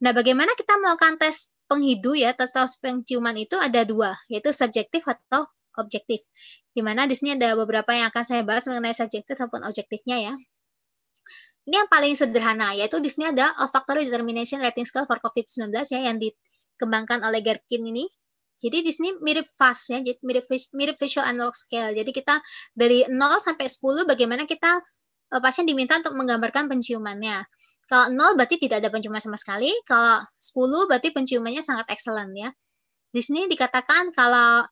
Nah, bagaimana kita melakukan tes penghidu ya, tes tes penciuman itu ada dua, yaitu subjektif atau objektif. Di mana di sini ada beberapa yang akan saya bahas mengenai subjektif ataupun objektifnya ya. Ini yang paling sederhana, yaitu di sini ada olfactory determination rating scale for COVID-19 ya, yang dikembangkan oleh Gerkin ini. Jadi di sini mirip fast ya, mirip, mirip visual analog scale. Jadi kita dari 0 sampai 10 bagaimana kita Eh, pasien diminta untuk menggambarkan penciumannya. Kalau 0 berarti tidak ada penciuman sama sekali, kalau 10 berarti penciumannya sangat excellent ya. Di sini dikatakan kalau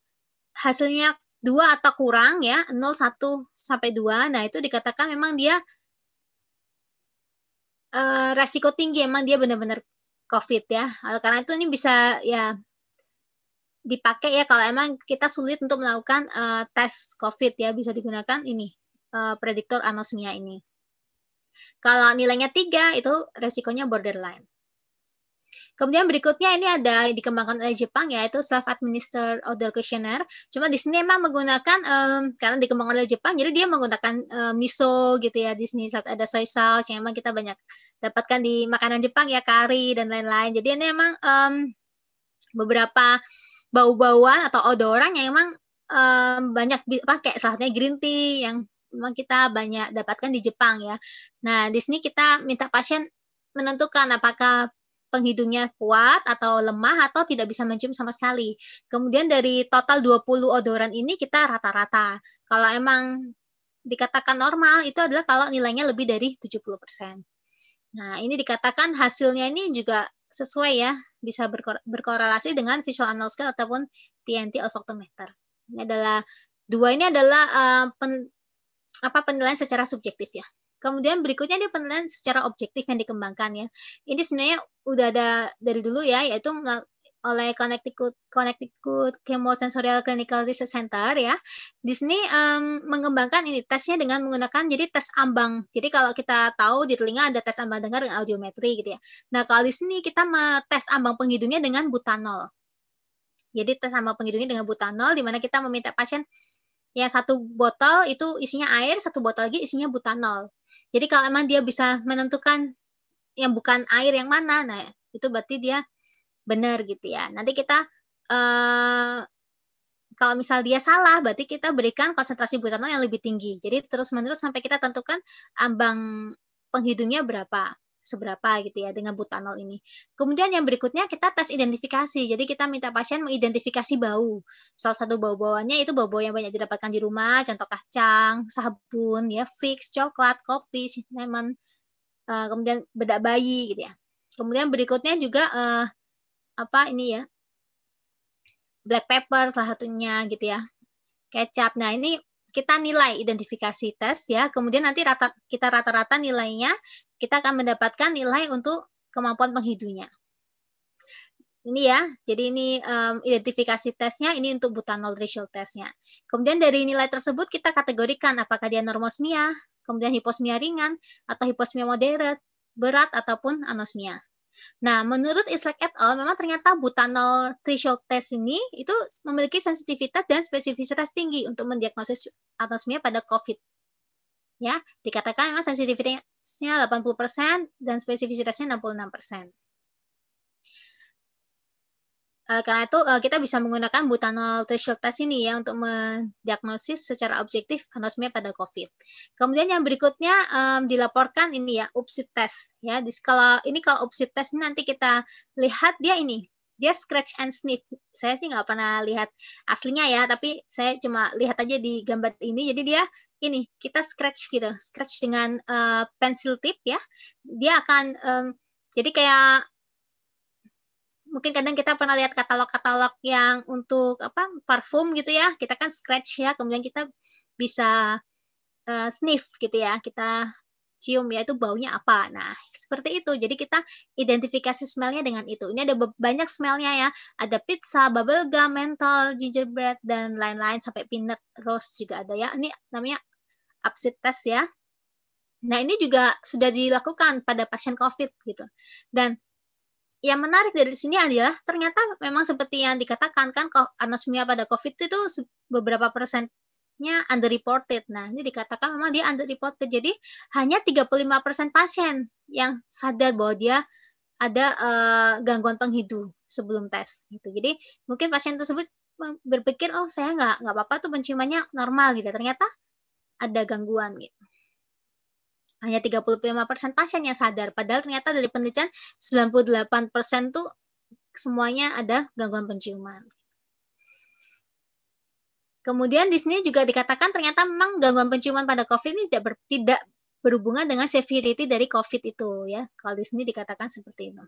hasilnya 2 atau kurang ya, 0 1 sampai 2. Nah, itu dikatakan memang dia uh, resiko tinggi emang dia benar-benar COVID ya. Karena itu ini bisa ya dipakai ya kalau emang kita sulit untuk melakukan uh, tes COVID ya bisa digunakan ini uh, prediktor anosmia ini. Kalau nilainya tiga itu resikonya borderline. Kemudian berikutnya ini ada dikembangkan oleh Jepang yaitu self-administered odor questionnaire. Cuma di sini memang menggunakan um, karena dikembangkan oleh Jepang, jadi dia menggunakan um, miso gitu ya di sini saat ada soy sauce yang memang kita banyak dapatkan di makanan Jepang ya kari dan lain-lain. Jadi ini memang um, beberapa bau-bauan atau odoran yang memang um, banyak pakai, salahnya green tea yang memang kita banyak dapatkan di Jepang ya. Nah, di sini kita minta pasien menentukan apakah penghidungnya kuat atau lemah atau tidak bisa mencium sama sekali. Kemudian dari total 20 odoran ini kita rata-rata. Kalau emang dikatakan normal itu adalah kalau nilainya lebih dari 70%. Nah, ini dikatakan hasilnya ini juga sesuai ya, bisa berkor berkorelasi dengan visual analog scale ataupun TNT olfactometer. Ini adalah dua ini adalah uh, pen apa penilaian secara subjektif ya. Kemudian berikutnya dia penilaian secara objektif yang dikembangkan ya. Ini sebenarnya udah ada dari dulu ya, yaitu oleh Connecticut Connecticut Chemosensorial Clinical Research Center ya. Di sini um, mengembangkan ini tesnya dengan menggunakan jadi tes ambang. Jadi kalau kita tahu di telinga ada tes ambang dengar dengan audiometri gitu ya. Nah kalau di sini kita tes ambang penghidungnya dengan butanol. Jadi tes ambang penghidungnya dengan butanol, di mana kita meminta pasien ya satu botol itu isinya air, satu botol lagi isinya butanol. Jadi kalau emang dia bisa menentukan yang bukan air yang mana, nah itu berarti dia benar gitu ya. Nanti kita eh, kalau misal dia salah, berarti kita berikan konsentrasi butanol yang lebih tinggi. Jadi terus menerus sampai kita tentukan ambang penghidungnya berapa seberapa gitu ya dengan butanol ini. Kemudian yang berikutnya kita tes identifikasi. Jadi kita minta pasien mengidentifikasi bau. Salah satu bau-bauannya itu bau-bau yang banyak didapatkan di rumah, contoh kacang, sabun, ya fix, coklat, kopi, cinnamon, uh, kemudian bedak bayi gitu ya. Kemudian berikutnya juga uh, apa ini ya? Black pepper salah satunya gitu ya. Kecap. Nah, ini kita nilai identifikasi tes ya. Kemudian nanti rata kita rata-rata nilainya kita akan mendapatkan nilai untuk kemampuan penghidunya. Ini ya, jadi ini um, identifikasi tesnya, ini untuk butanol threshold tesnya. Kemudian dari nilai tersebut kita kategorikan apakah dia normosmia, kemudian hiposmia ringan, atau hiposmia moderat, berat, ataupun anosmia. Nah, menurut Islek et al, memang ternyata butanol threshold test ini itu memiliki sensitivitas dan spesifisitas tinggi untuk mendiagnosis anosmia pada COVID. Ya, dikatakan memang sensitivitasnya nya 80% dan spesifisitasnya 66%. Eh, karena itu eh, kita bisa menggunakan butanol threshold test ini ya untuk mendiagnosis secara objektif anosmia pada COVID. Kemudian yang berikutnya um, dilaporkan ini ya UPSI test ya. Di skala ini kalau UPSI test ini nanti kita lihat dia ini dia scratch and sniff. Saya sih nggak pernah lihat aslinya ya, tapi saya cuma lihat aja di gambar ini. Jadi dia ini kita scratch gitu, scratch dengan uh, pensil tip ya. Dia akan um, jadi kayak mungkin kadang kita pernah lihat katalog-katalog yang untuk apa parfum gitu ya. Kita kan scratch ya, kemudian kita bisa uh, sniff gitu ya. Kita cium ya itu baunya apa nah seperti itu jadi kita identifikasi smellnya dengan itu ini ada banyak smellnya ya ada pizza bubble gum menthol gingerbread dan lain-lain sampai peanut roast juga ada ya ini namanya absit test ya nah ini juga sudah dilakukan pada pasien covid gitu dan yang menarik dari sini adalah ternyata memang seperti yang dikatakan kan anosmia pada COVID itu beberapa persen nya underreported. Nah, ini dikatakan memang dia underreported. Jadi hanya 35% pasien yang sadar bahwa dia ada uh, gangguan penghidu sebelum tes gitu. Jadi mungkin pasien tersebut berpikir oh saya nggak nggak apa-apa tuh penciumannya normal gitu. Ternyata ada gangguan gitu. Hanya 35% pasien yang sadar padahal ternyata dari penelitian 98% tuh semuanya ada gangguan penciuman. Kemudian di sini juga dikatakan ternyata memang gangguan penciuman pada COVID ini tidak ber, tidak berhubungan dengan severity dari COVID itu ya. Kalau di sini dikatakan seperti itu.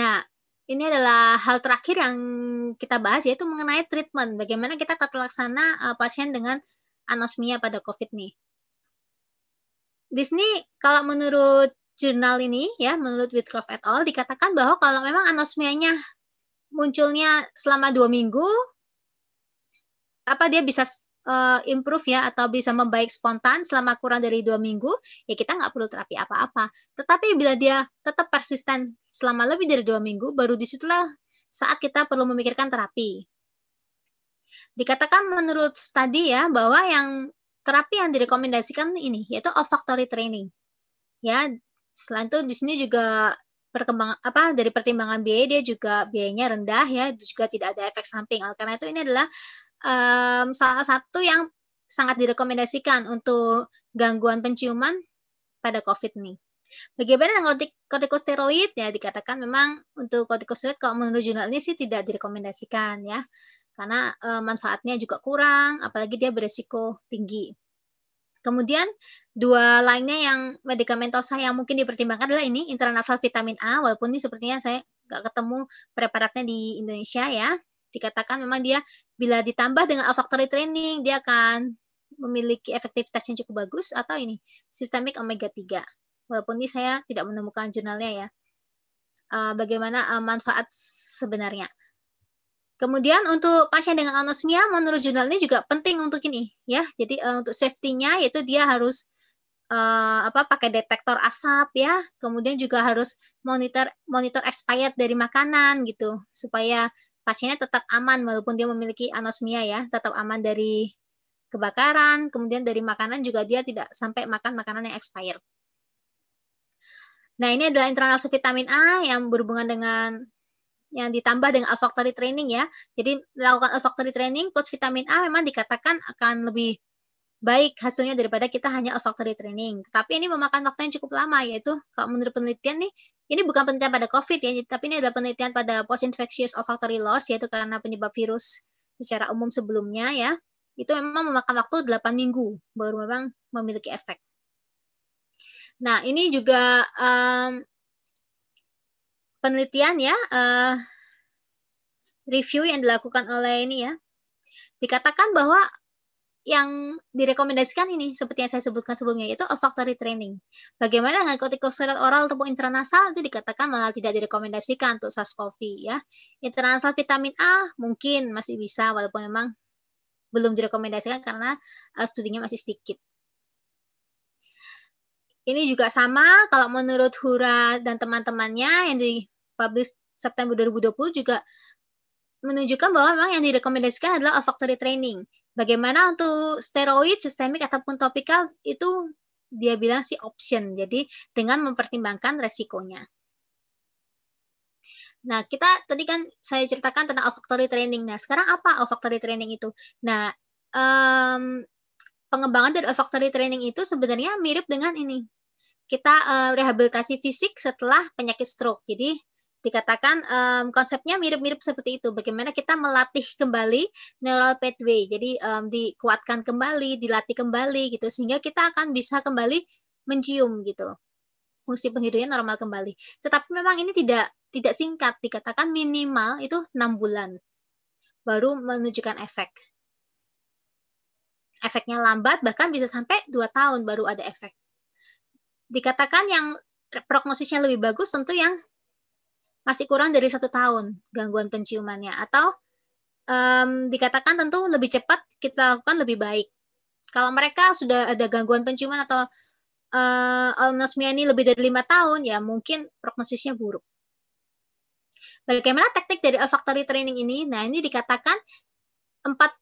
Nah, ini adalah hal terakhir yang kita bahas yaitu mengenai treatment. Bagaimana kita tata laksana uh, pasien dengan anosmia pada COVID nih. Di sini kalau menurut jurnal ini ya, menurut Whitcroft et al dikatakan bahwa kalau memang anosmianya munculnya selama dua minggu, apa dia bisa uh, improve ya atau bisa membaik spontan selama kurang dari dua minggu ya kita nggak perlu terapi apa-apa tetapi bila dia tetap persisten selama lebih dari dua minggu baru disitulah saat kita perlu memikirkan terapi dikatakan menurut studi ya bahwa yang terapi yang direkomendasikan ini yaitu olfactory training ya selain itu di sini juga perkembangan apa dari pertimbangan biaya dia juga biayanya rendah ya juga tidak ada efek samping karena itu ini adalah um, salah satu yang sangat direkomendasikan untuk gangguan penciuman pada COVID nih. Bagaimana dengan kortikosteroid? Ya dikatakan memang untuk kortikosteroid kalau menurut jurnal ini sih tidak direkomendasikan ya, karena e, manfaatnya juga kurang, apalagi dia beresiko tinggi. Kemudian dua lainnya yang medikamentosa yang mungkin dipertimbangkan adalah ini intranasal vitamin A walaupun ini sepertinya saya nggak ketemu preparatnya di Indonesia ya. Dikatakan memang dia bila ditambah dengan olfactory training dia akan memiliki efektivitas yang cukup bagus atau ini sistemik omega 3. Walaupun ini saya tidak menemukan jurnalnya ya. Eh, bagaimana eh, manfaat sebenarnya. Kemudian untuk pasien dengan anosmia menurut jurnal ini juga penting untuk ini ya. Jadi uh, untuk safety-nya yaitu dia harus uh, apa pakai detektor asap ya. Kemudian juga harus monitor monitor expired dari makanan gitu supaya pasiennya tetap aman walaupun dia memiliki anosmia ya, tetap aman dari kebakaran, kemudian dari makanan juga dia tidak sampai makan makanan yang expired. Nah, ini adalah internal vitamin A yang berhubungan dengan yang ditambah dengan olfactory training ya. Jadi melakukan olfactory training plus vitamin A memang dikatakan akan lebih baik hasilnya daripada kita hanya olfactory training. Tapi ini memakan waktu yang cukup lama yaitu kalau menurut penelitian nih ini bukan penelitian pada COVID ya, tapi ini adalah penelitian pada post-infectious olfactory loss yaitu karena penyebab virus secara umum sebelumnya ya. Itu memang memakan waktu 8 minggu baru memang memiliki efek. Nah, ini juga um, penelitian ya uh, review yang dilakukan oleh ini ya dikatakan bahwa yang direkomendasikan ini seperti yang saya sebutkan sebelumnya yaitu olfactory training. Bagaimana dengan kortikosteroid oral ataupun intranasal itu dikatakan malah tidak direkomendasikan untuk SARS-CoV ya. Intranasal vitamin A mungkin masih bisa walaupun memang belum direkomendasikan karena uh, studinya masih sedikit. Ini juga sama kalau menurut Hura dan teman-temannya yang di publish September 2020 juga menunjukkan bahwa memang yang direkomendasikan adalah olfactory training. Bagaimana untuk steroid sistemik ataupun topikal itu dia bilang sih option. Jadi dengan mempertimbangkan resikonya. Nah, kita tadi kan saya ceritakan tentang olfactory training. Nah, sekarang apa olfactory training itu? Nah, um, pengembangan dari olfactory training itu sebenarnya mirip dengan ini. Kita uh, rehabilitasi fisik setelah penyakit stroke. Jadi, dikatakan um, konsepnya mirip-mirip seperti itu. Bagaimana kita melatih kembali neural pathway, jadi um, dikuatkan kembali, dilatih kembali gitu, sehingga kita akan bisa kembali mencium gitu. Fungsi penghidupnya normal kembali. Tetapi memang ini tidak tidak singkat, dikatakan minimal itu enam bulan baru menunjukkan efek. Efeknya lambat, bahkan bisa sampai dua tahun baru ada efek. Dikatakan yang prognosisnya lebih bagus tentu yang masih kurang dari satu tahun gangguan penciumannya atau um, dikatakan tentu lebih cepat kita lakukan lebih baik. Kalau mereka sudah ada gangguan penciuman atau uh, eh, anosmia ini lebih dari lima tahun, ya mungkin prognosisnya buruk. Bagaimana teknik dari olfactory training ini? Nah, ini dikatakan empat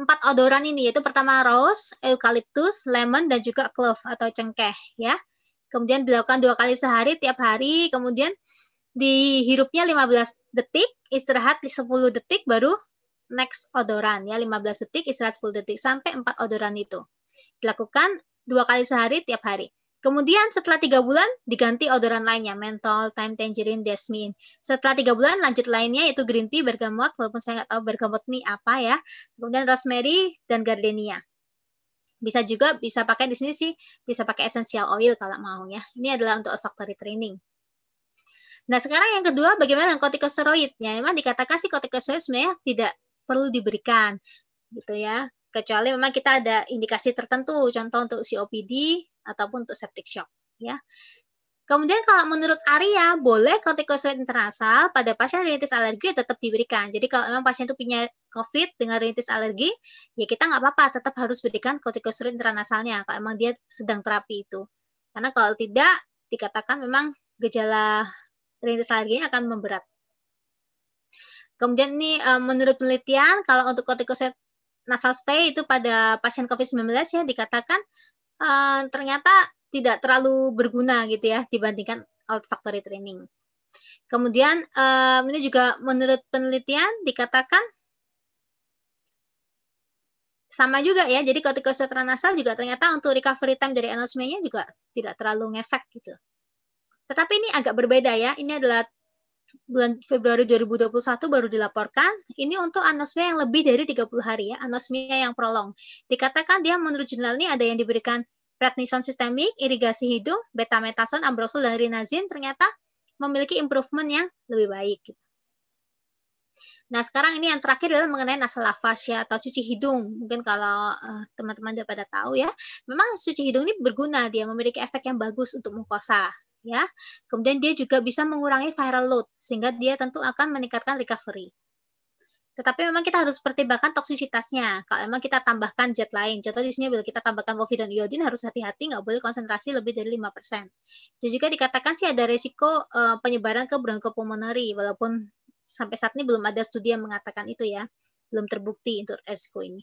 empat odoran ini yaitu pertama rose, eucalyptus lemon dan juga clove atau cengkeh ya. Kemudian dilakukan dua kali sehari tiap hari, kemudian dihirupnya 15 detik, istirahat 10 detik baru next odoran ya 15 detik, istirahat 10 detik sampai 4 odoran itu. Dilakukan dua kali sehari tiap hari. Kemudian setelah tiga bulan diganti odoran lainnya, mentol, thyme, tangerine, jasmine. Setelah tiga bulan lanjut lainnya yaitu green tea, bergamot, walaupun saya nggak tahu bergamot ini apa ya. Kemudian rosemary dan gardenia. Bisa juga bisa pakai di sini sih, bisa pakai essential oil kalau mau ya. Ini adalah untuk olfactory training. Nah, sekarang yang kedua bagaimana dengan kortikosteroidnya? Memang dikatakan sih kortikosteroid sebenarnya tidak perlu diberikan gitu ya. Kecuali memang kita ada indikasi tertentu, contoh untuk COPD ataupun untuk septic shock ya. Kemudian kalau menurut Arya, boleh kortikosteroid intranasal pada pasien rinitis alergi ya tetap diberikan. Jadi kalau memang pasien itu punya COVID dengan rinitis alergi, ya kita nggak apa-apa, tetap harus berikan kortikosteroid intranasalnya kalau memang dia sedang terapi itu. Karena kalau tidak, dikatakan memang gejala rintis lagi akan memberat. Kemudian ini eh, menurut penelitian kalau untuk kortikoset nasal spray itu pada pasien COVID-19 ya dikatakan eh, ternyata tidak terlalu berguna gitu ya dibandingkan olfactory training. Kemudian eh, ini juga menurut penelitian dikatakan sama juga ya. Jadi kortikosteroid nasal juga ternyata untuk recovery time dari anosmianya juga tidak terlalu ngefek gitu. Tetapi ini agak berbeda ya. Ini adalah bulan Februari 2021 baru dilaporkan. Ini untuk anosmia yang lebih dari 30 hari ya, anosmia yang prolong. Dikatakan dia menurut jurnal ini ada yang diberikan prednisone sistemik, irigasi hidung, betametason, ambroxol, dan rinazin ternyata memiliki improvement yang lebih baik. Gitu. Nah, sekarang ini yang terakhir adalah mengenai nasal lafaz ya, atau cuci hidung. Mungkin kalau eh, teman-teman uh, sudah pada tahu ya, memang cuci hidung ini berguna, dia memiliki efek yang bagus untuk mukosa ya. Kemudian dia juga bisa mengurangi viral load sehingga dia tentu akan meningkatkan recovery. Tetapi memang kita harus pertimbangkan toksisitasnya. Kalau memang kita tambahkan zat lain, contoh di sini bila kita tambahkan povidon iodin harus hati-hati, nggak boleh konsentrasi lebih dari 5%. Dan juga dikatakan sih ada resiko uh, eh, penyebaran ke bronkopulmonari, walaupun sampai saat ini belum ada studi yang mengatakan itu ya. Belum terbukti untuk resiko ini.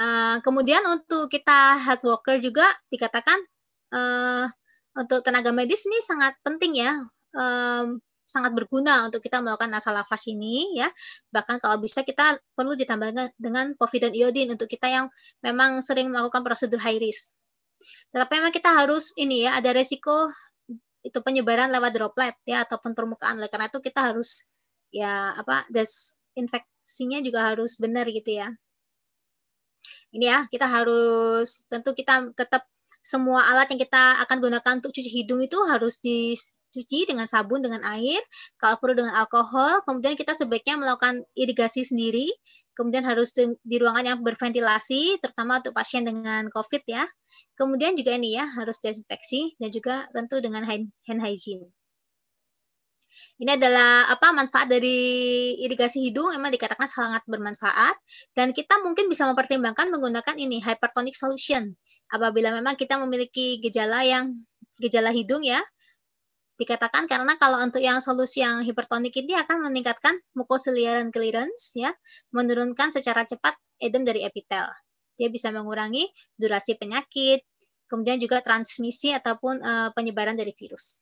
Uh, kemudian untuk kita hard worker juga dikatakan uh, untuk tenaga medis ini sangat penting ya. Um, sangat berguna untuk kita melakukan nasal nafas ini ya. Bahkan kalau bisa kita perlu ditambahkan dengan povidon iodin untuk kita yang memang sering melakukan prosedur high risk. Tetapi memang kita harus ini ya ada resiko itu penyebaran lewat droplet ya ataupun permukaan. Oleh karena itu kita harus ya apa desinfeksinya juga harus benar gitu ya. Ini ya kita harus tentu kita tetap semua alat yang kita akan gunakan untuk cuci hidung itu harus dicuci dengan sabun dengan air, kalau perlu dengan alkohol, kemudian kita sebaiknya melakukan irigasi sendiri, kemudian harus di ruangan yang berventilasi, terutama untuk pasien dengan COVID ya. Kemudian juga ini ya harus desinfeksi dan juga tentu dengan hand hygiene. Ini adalah apa manfaat dari irigasi hidung memang dikatakan sangat bermanfaat dan kita mungkin bisa mempertimbangkan menggunakan ini hypertonic solution apabila memang kita memiliki gejala yang gejala hidung ya dikatakan karena kalau untuk yang solusi yang hipertonik ini akan meningkatkan mukosiliaran clearance ya, menurunkan secara cepat edem dari epitel. Dia bisa mengurangi durasi penyakit, kemudian juga transmisi ataupun uh, penyebaran dari virus.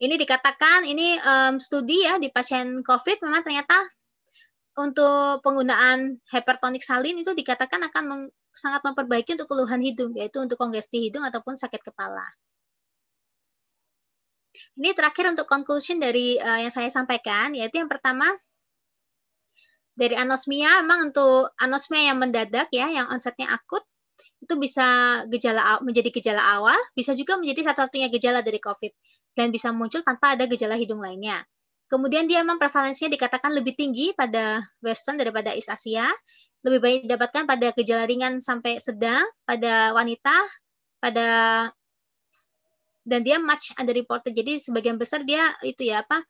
Ini dikatakan ini um, studi ya di pasien COVID memang ternyata untuk penggunaan hypertonic salin itu dikatakan akan meng, sangat memperbaiki untuk keluhan hidung yaitu untuk kongesti hidung ataupun sakit kepala. Ini terakhir untuk conclusion dari uh, yang saya sampaikan yaitu yang pertama dari anosmia memang untuk anosmia yang mendadak ya yang onsetnya akut itu bisa gejala menjadi gejala awal, bisa juga menjadi satu-satunya gejala dari COVID dan bisa muncul tanpa ada gejala hidung lainnya. Kemudian dia memang prevalensinya dikatakan lebih tinggi pada Western daripada East Asia, lebih baik didapatkan pada gejala ringan sampai sedang pada wanita, pada dan dia much underreported. Jadi sebagian besar dia itu ya apa uh,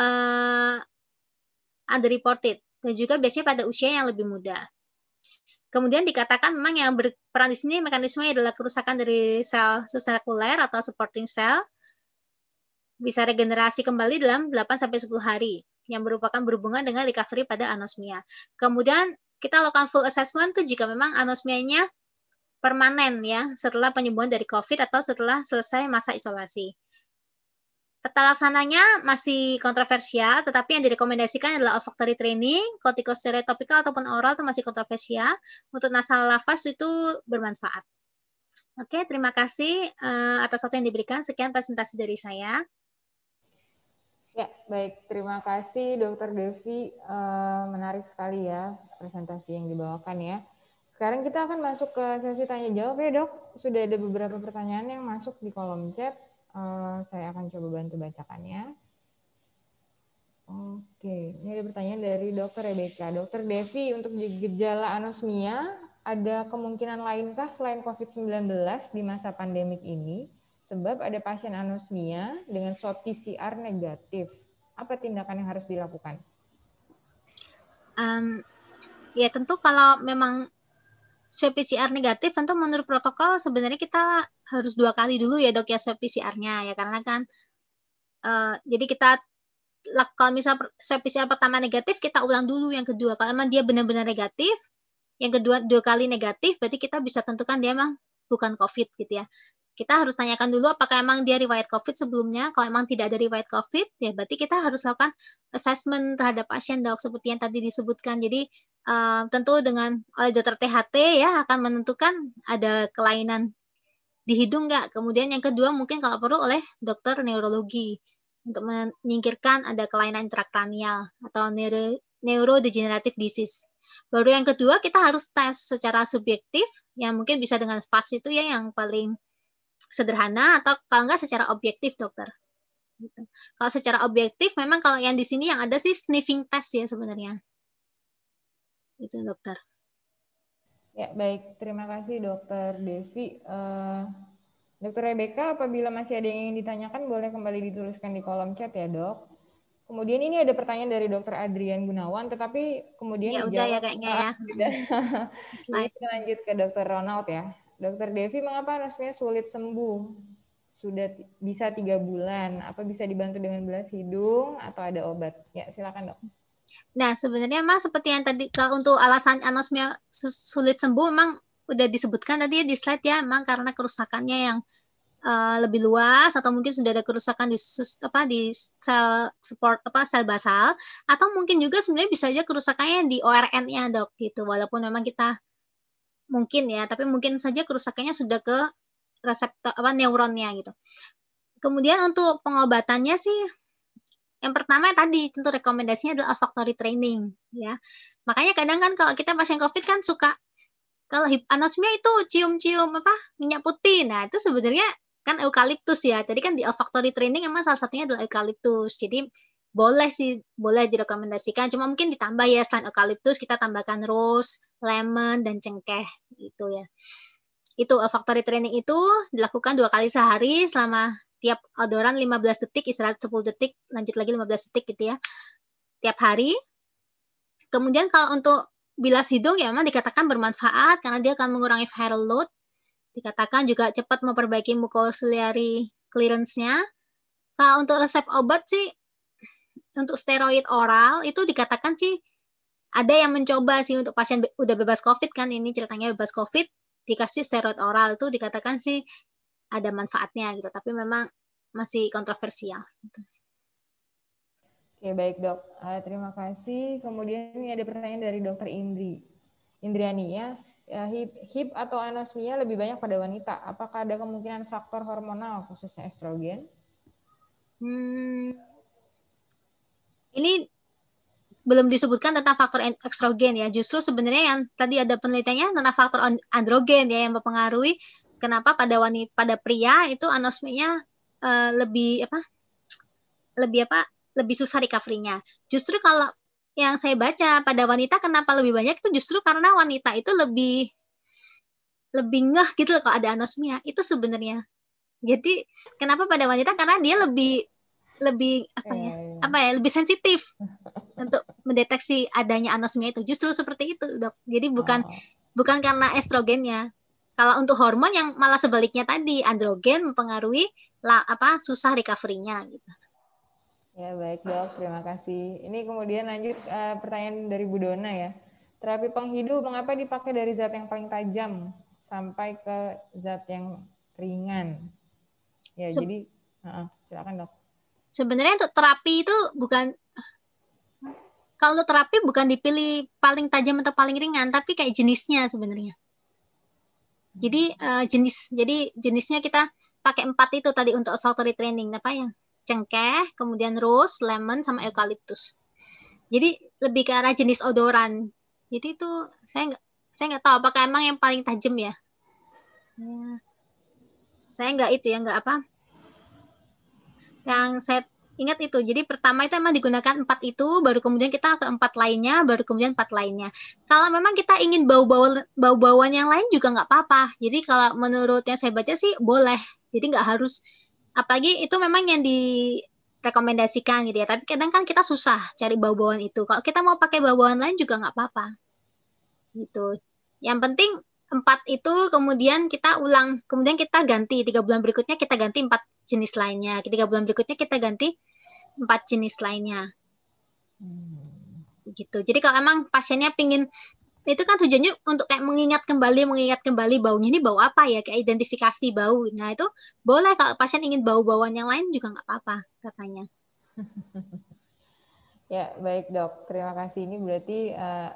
eh, underreported dan juga biasanya pada usia yang lebih muda. Kemudian dikatakan memang yang berperan di sini mekanisme adalah kerusakan dari sel suprakuler atau supporting cell, bisa regenerasi kembali dalam 8 sampai 10 hari yang merupakan berhubungan dengan recovery pada anosmia. Kemudian kita lakukan full assessment tuh jika memang anosmianya permanen ya setelah penyembuhan dari COVID atau setelah selesai masa isolasi. Tata laksananya masih kontroversial, tetapi yang direkomendasikan adalah olfactory training, corticosteroid topikal ataupun oral itu masih kontroversial. Untuk nasal lafaz itu bermanfaat. Oke, terima kasih uh, atas waktu yang diberikan. Sekian presentasi dari saya. Ya, baik. Terima kasih Dokter Devi. Eh, menarik sekali ya presentasi yang dibawakan ya. Sekarang kita akan masuk ke sesi tanya jawab ya dok. Sudah ada beberapa pertanyaan yang masuk di kolom chat. Eh, saya akan coba bantu bacakannya. Oke, ini ada pertanyaan dari Dokter Rebecca. Dokter Devi, untuk gejala anosmia, ada kemungkinan lainkah selain COVID-19 di masa pandemik ini? Sebab ada pasien anosmia dengan swab PCR negatif. Apa tindakan yang harus dilakukan? Um, ya tentu kalau memang swab PCR negatif, tentu menurut protokol sebenarnya kita harus dua kali dulu ya dok ya swab PCR-nya ya karena kan uh, jadi kita kalau misal swab PCR pertama negatif kita ulang dulu yang kedua kalau memang dia benar-benar negatif yang kedua dua kali negatif berarti kita bisa tentukan dia memang bukan COVID gitu ya kita harus tanyakan dulu apakah emang dia riwayat COVID sebelumnya. Kalau emang tidak ada riwayat COVID, ya berarti kita harus lakukan assessment terhadap pasien dok seperti yang tadi disebutkan. Jadi uh, tentu dengan oleh dokter THT ya akan menentukan ada kelainan di hidung nggak. Kemudian yang kedua mungkin kalau perlu oleh dokter neurologi untuk menyingkirkan ada kelainan intrakranial atau neuro, neurodegenerative disease. Baru yang kedua kita harus tes secara subjektif yang mungkin bisa dengan FAST itu ya yang paling sederhana atau kalau enggak secara objektif dokter? Gitu. Kalau secara objektif memang kalau yang di sini yang ada sih sniffing test ya sebenarnya. Itu dokter. Ya baik, terima kasih dokter Devi. Uh, dokter Rebecca apabila masih ada yang ingin ditanyakan boleh kembali dituliskan di kolom chat ya dok. Kemudian ini ada pertanyaan dari Dokter Adrian Gunawan, tetapi kemudian ya udah ya kayaknya ya. Kita (laughs) lanjut ke Dokter Ronald ya. Dokter Devi, mengapa anosmia sulit sembuh? Sudah bisa tiga bulan. Apa bisa dibantu dengan belas hidung atau ada obat? Ya, silakan dok. Nah, sebenarnya mas seperti yang tadi kalau untuk alasan anosmia sulit sembuh memang udah disebutkan tadi ya di slide ya, memang karena kerusakannya yang uh, lebih luas atau mungkin sudah ada kerusakan di apa di sel support apa sel basal atau mungkin juga sebenarnya bisa aja kerusakannya di ORN-nya dok gitu walaupun memang kita mungkin ya, tapi mungkin saja kerusakannya sudah ke reseptor apa neuronnya gitu. Kemudian untuk pengobatannya sih yang pertama tadi tentu rekomendasinya adalah olfactory training ya. Makanya kadang kan kalau kita pasien Covid kan suka kalau anosmia itu cium-cium apa minyak putih. Nah, itu sebenarnya kan eukaliptus ya. Tadi kan di olfactory training emang salah satunya adalah eukaliptus. Jadi boleh sih boleh direkomendasikan cuma mungkin ditambah ya selain eukaliptus kita tambahkan rose lemon dan cengkeh itu ya itu eh, factory training itu dilakukan dua kali sehari selama tiap odoran 15 detik istirahat 10 detik lanjut lagi 15 detik gitu ya tiap hari kemudian kalau untuk bilas hidung ya memang dikatakan bermanfaat karena dia akan mengurangi viral load dikatakan juga cepat memperbaiki mucociliary clearance-nya nah untuk resep obat sih untuk steroid oral itu dikatakan sih ada yang mencoba sih untuk pasien be udah bebas COVID kan ini ceritanya bebas COVID dikasih steroid oral itu dikatakan sih ada manfaatnya gitu tapi memang masih kontroversial. Gitu. Oke baik dok, uh, terima kasih. Kemudian ini ada pertanyaan dari dokter Indri. Indriani ya, hip, hip atau anosmia lebih banyak pada wanita. Apakah ada kemungkinan faktor hormonal khususnya estrogen? Hmm, ini belum disebutkan tentang faktor ekstrogen ya. Justru sebenarnya yang tadi ada penelitiannya tentang faktor androgen ya yang mempengaruhi kenapa pada wanita pada pria itu anosminya uh, eh, lebih apa? lebih apa? lebih susah recovery-nya. Justru kalau yang saya baca pada wanita kenapa lebih banyak itu justru karena wanita itu lebih lebih ngeh gitu loh kalau ada anosmia itu sebenarnya. Jadi kenapa pada wanita karena dia lebih lebih apa ya? Eh apa ya lebih sensitif untuk mendeteksi adanya anosmia itu justru seperti itu dok jadi bukan oh. bukan karena estrogennya kalau untuk hormon yang malah sebaliknya tadi androgen mempengaruhi la, apa susah recovery-nya gitu ya baik dok terima kasih ini kemudian lanjut uh, pertanyaan dari Bu Dona ya terapi penghidup mengapa dipakai dari zat yang paling tajam sampai ke zat yang ringan ya jadi uh -uh, silakan dok sebenarnya untuk terapi itu bukan kalau terapi bukan dipilih paling tajam atau paling ringan, tapi kayak jenisnya sebenarnya. Jadi uh, jenis, jadi jenisnya kita pakai empat itu tadi untuk factory training. Apa ya? cengkeh, kemudian rose, lemon, sama eukaliptus. Jadi lebih ke arah jenis odoran. Jadi itu saya nggak saya nggak tahu apakah emang yang paling tajam ya. ya. Saya nggak itu ya nggak apa yang saya ingat itu. Jadi pertama itu emang digunakan empat itu, baru kemudian kita ke empat lainnya, baru kemudian empat lainnya. Kalau memang kita ingin bau-bau bau-bauan yang lain juga nggak apa-apa. Jadi kalau menurut yang saya baca sih boleh. Jadi nggak harus apalagi itu memang yang direkomendasikan gitu ya. Tapi kadang kan kita susah cari bau-bauan itu. Kalau kita mau pakai bau-bauan lain juga nggak apa-apa. Gitu. Yang penting empat itu kemudian kita ulang, kemudian kita ganti tiga bulan berikutnya kita ganti empat jenis lainnya. Ketiga bulan berikutnya kita ganti empat jenis lainnya. Hmm. Gitu. Jadi kalau emang pasiennya pingin itu kan tujuannya untuk kayak mengingat kembali mengingat kembali baunya ini bau apa ya kayak identifikasi bau nah itu boleh kalau pasien ingin bau bauan yang lain juga nggak apa-apa katanya (laughs) ya baik dok terima kasih ini berarti uh,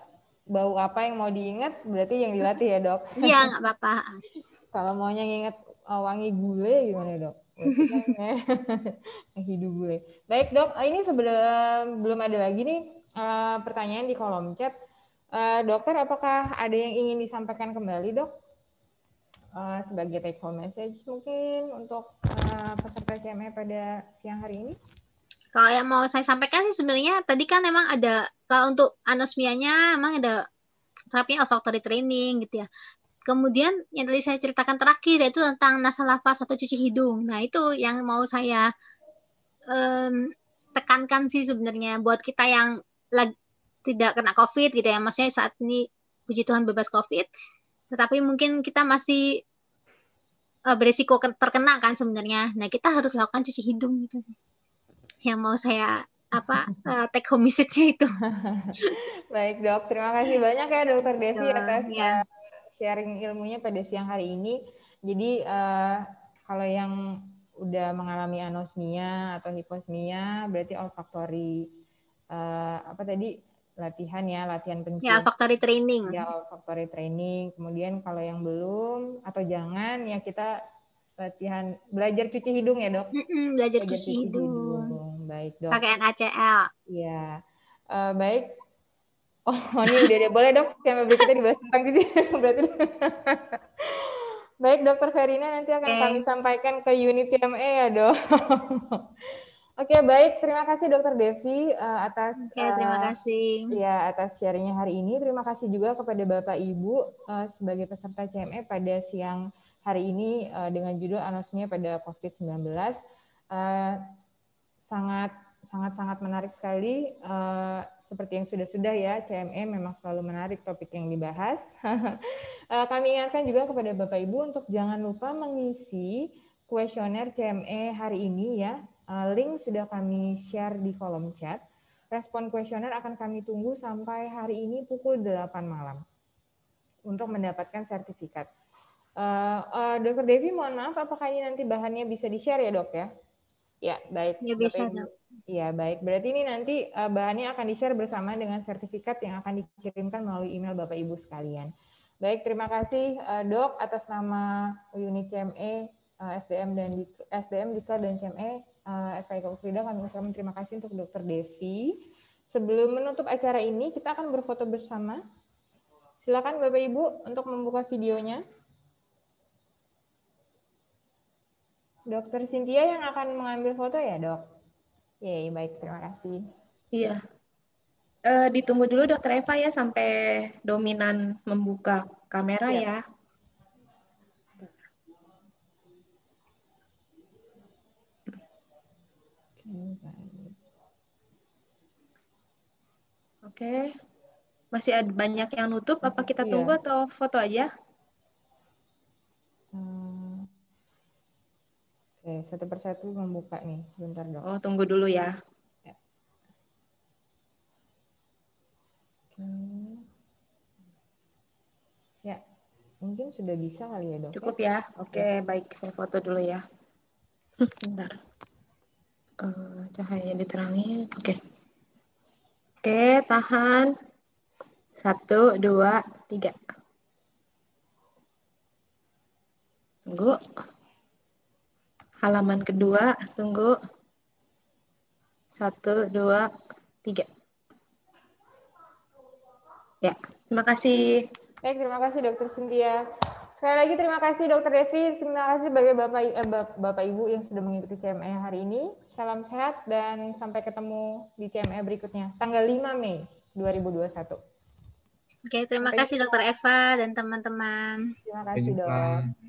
bau apa yang mau diingat berarti yang dilatih ya dok iya (laughs) nggak apa-apa kalau maunya ingat eh, wangi gule gimana dok Gitu. (laughs) Hidup gue. Baik dok, ah, ini sebelum belum ada lagi nih uh, pertanyaan di kolom chat. Uh, dokter, apakah ada yang ingin disampaikan kembali dok? Uh, sebagai take home message mungkin untuk uh, peserta CME pada siang hari ini? Kalau yang mau saya sampaikan sih sebenarnya tadi kan memang ada kalau untuk anosmianya memang ada terapinya olfactory training gitu ya kemudian yang tadi saya ceritakan terakhir yaitu tentang nasal lafaz atau cuci hidung. Nah, itu yang mau saya um, tekankan sih sebenarnya buat kita yang lagi, tidak kena COVID gitu ya. Maksudnya saat ini puji Tuhan bebas COVID. Tetapi mungkin kita masih uh, eh, beresiko terkena kan sebenarnya. Nah, kita harus lakukan cuci hidung gitu. Yang mau saya apa uh, take home message itu. (laughs) Baik, Dok. Terima kasih banyak ya Dokter Desi atas ya sharing ilmunya pada siang hari ini. Jadi uh, kalau yang udah mengalami anosmia atau hiposmia berarti olfaktori uh, eh, apa tadi latihan ya latihan penciuman. Ya olfaktori training. Ya olfaktori training. Kemudian kalau yang belum atau jangan ya kita latihan belajar cuci hidung ya dok. belajar, belajar cuci, cuci hidung. hidung. Baik dok. Pakai NaCl. Ya Uh, eh, baik Oh, ini udah deh. Boleh dok, tema berikutnya dibahas tentang gizi. (laughs) Berarti Baik, Dokter Verina nanti akan kami sampaikan ke unit TME ya, Dok. (laughs) Oke, okay, baik. Terima kasih Dokter Devi uh, atas okay, eh, terima kasih. ya, atas sharingnya hari ini. Terima kasih juga kepada Bapak Ibu uh, sebagai peserta CME pada siang hari ini uh, dengan judul anosmia pada COVID-19. Uh, sangat sangat sangat menarik sekali uh, seperti yang sudah-sudah ya, CME memang selalu menarik topik yang dibahas. (laughs) Eh, kami ingatkan juga kepada Bapak Ibu untuk jangan lupa mengisi kuesioner CME hari ini ya. Eh, link sudah kami share di kolom chat. Respon kuesioner akan kami tunggu sampai hari ini pukul 8 malam untuk mendapatkan sertifikat. Eh, Dokter Devi, mohon maaf, apakah ini nanti bahannya bisa di-share ya dok ya? Ya, baik. Ya, bisa, Iya baik. Berarti ini nanti uh, bahannya akan di-share bersama dengan sertifikat yang akan dikirimkan melalui email Bapak Ibu sekalian. Baik, terima kasih eh, Dok atas nama unit CME eh, SDM dan SDM Dikla dan CME uh, FKI kami ucapkan terima kasih untuk Dokter Devi. Sebelum menutup acara ini, kita akan berfoto bersama. Silakan Bapak Ibu untuk membuka videonya. Dokter Cynthia yang akan mengambil foto ya dok? Iya, iya baik terima kasih. Iya. Uh, ditunggu dulu dokter Eva ya sampai dominan membuka kamera ya. ya. Oke. Okay. Masih ada banyak yang nutup apa kita iya. tunggu yeah. atau foto aja? Oke, satu persatu membuka nih. Sebentar, dong. Oh, tunggu dulu ya. ya. Oke. Ya, mungkin sudah bisa kali ya, Dok. Ya? Cukup ya. Oke, ya. baik. Saya foto dulu ya. Bentar. Eh, cahaya diterangi. Oke. Oke, tahan. Satu, dua, tiga. Tunggu halaman kedua, tunggu. Satu, dua, tiga. Ya, terima kasih. Baik, terima kasih Dokter Cynthia. Sekali lagi terima kasih Dokter Devi, terima kasih bagi Bapak, eh, Bapak Ibu yang sudah mengikuti CME hari ini. Salam sehat dan sampai ketemu di CME berikutnya, tanggal 5 Mei 2021. Oke, terima kasih Dokter Eva dan teman-teman. Terima kasih dok.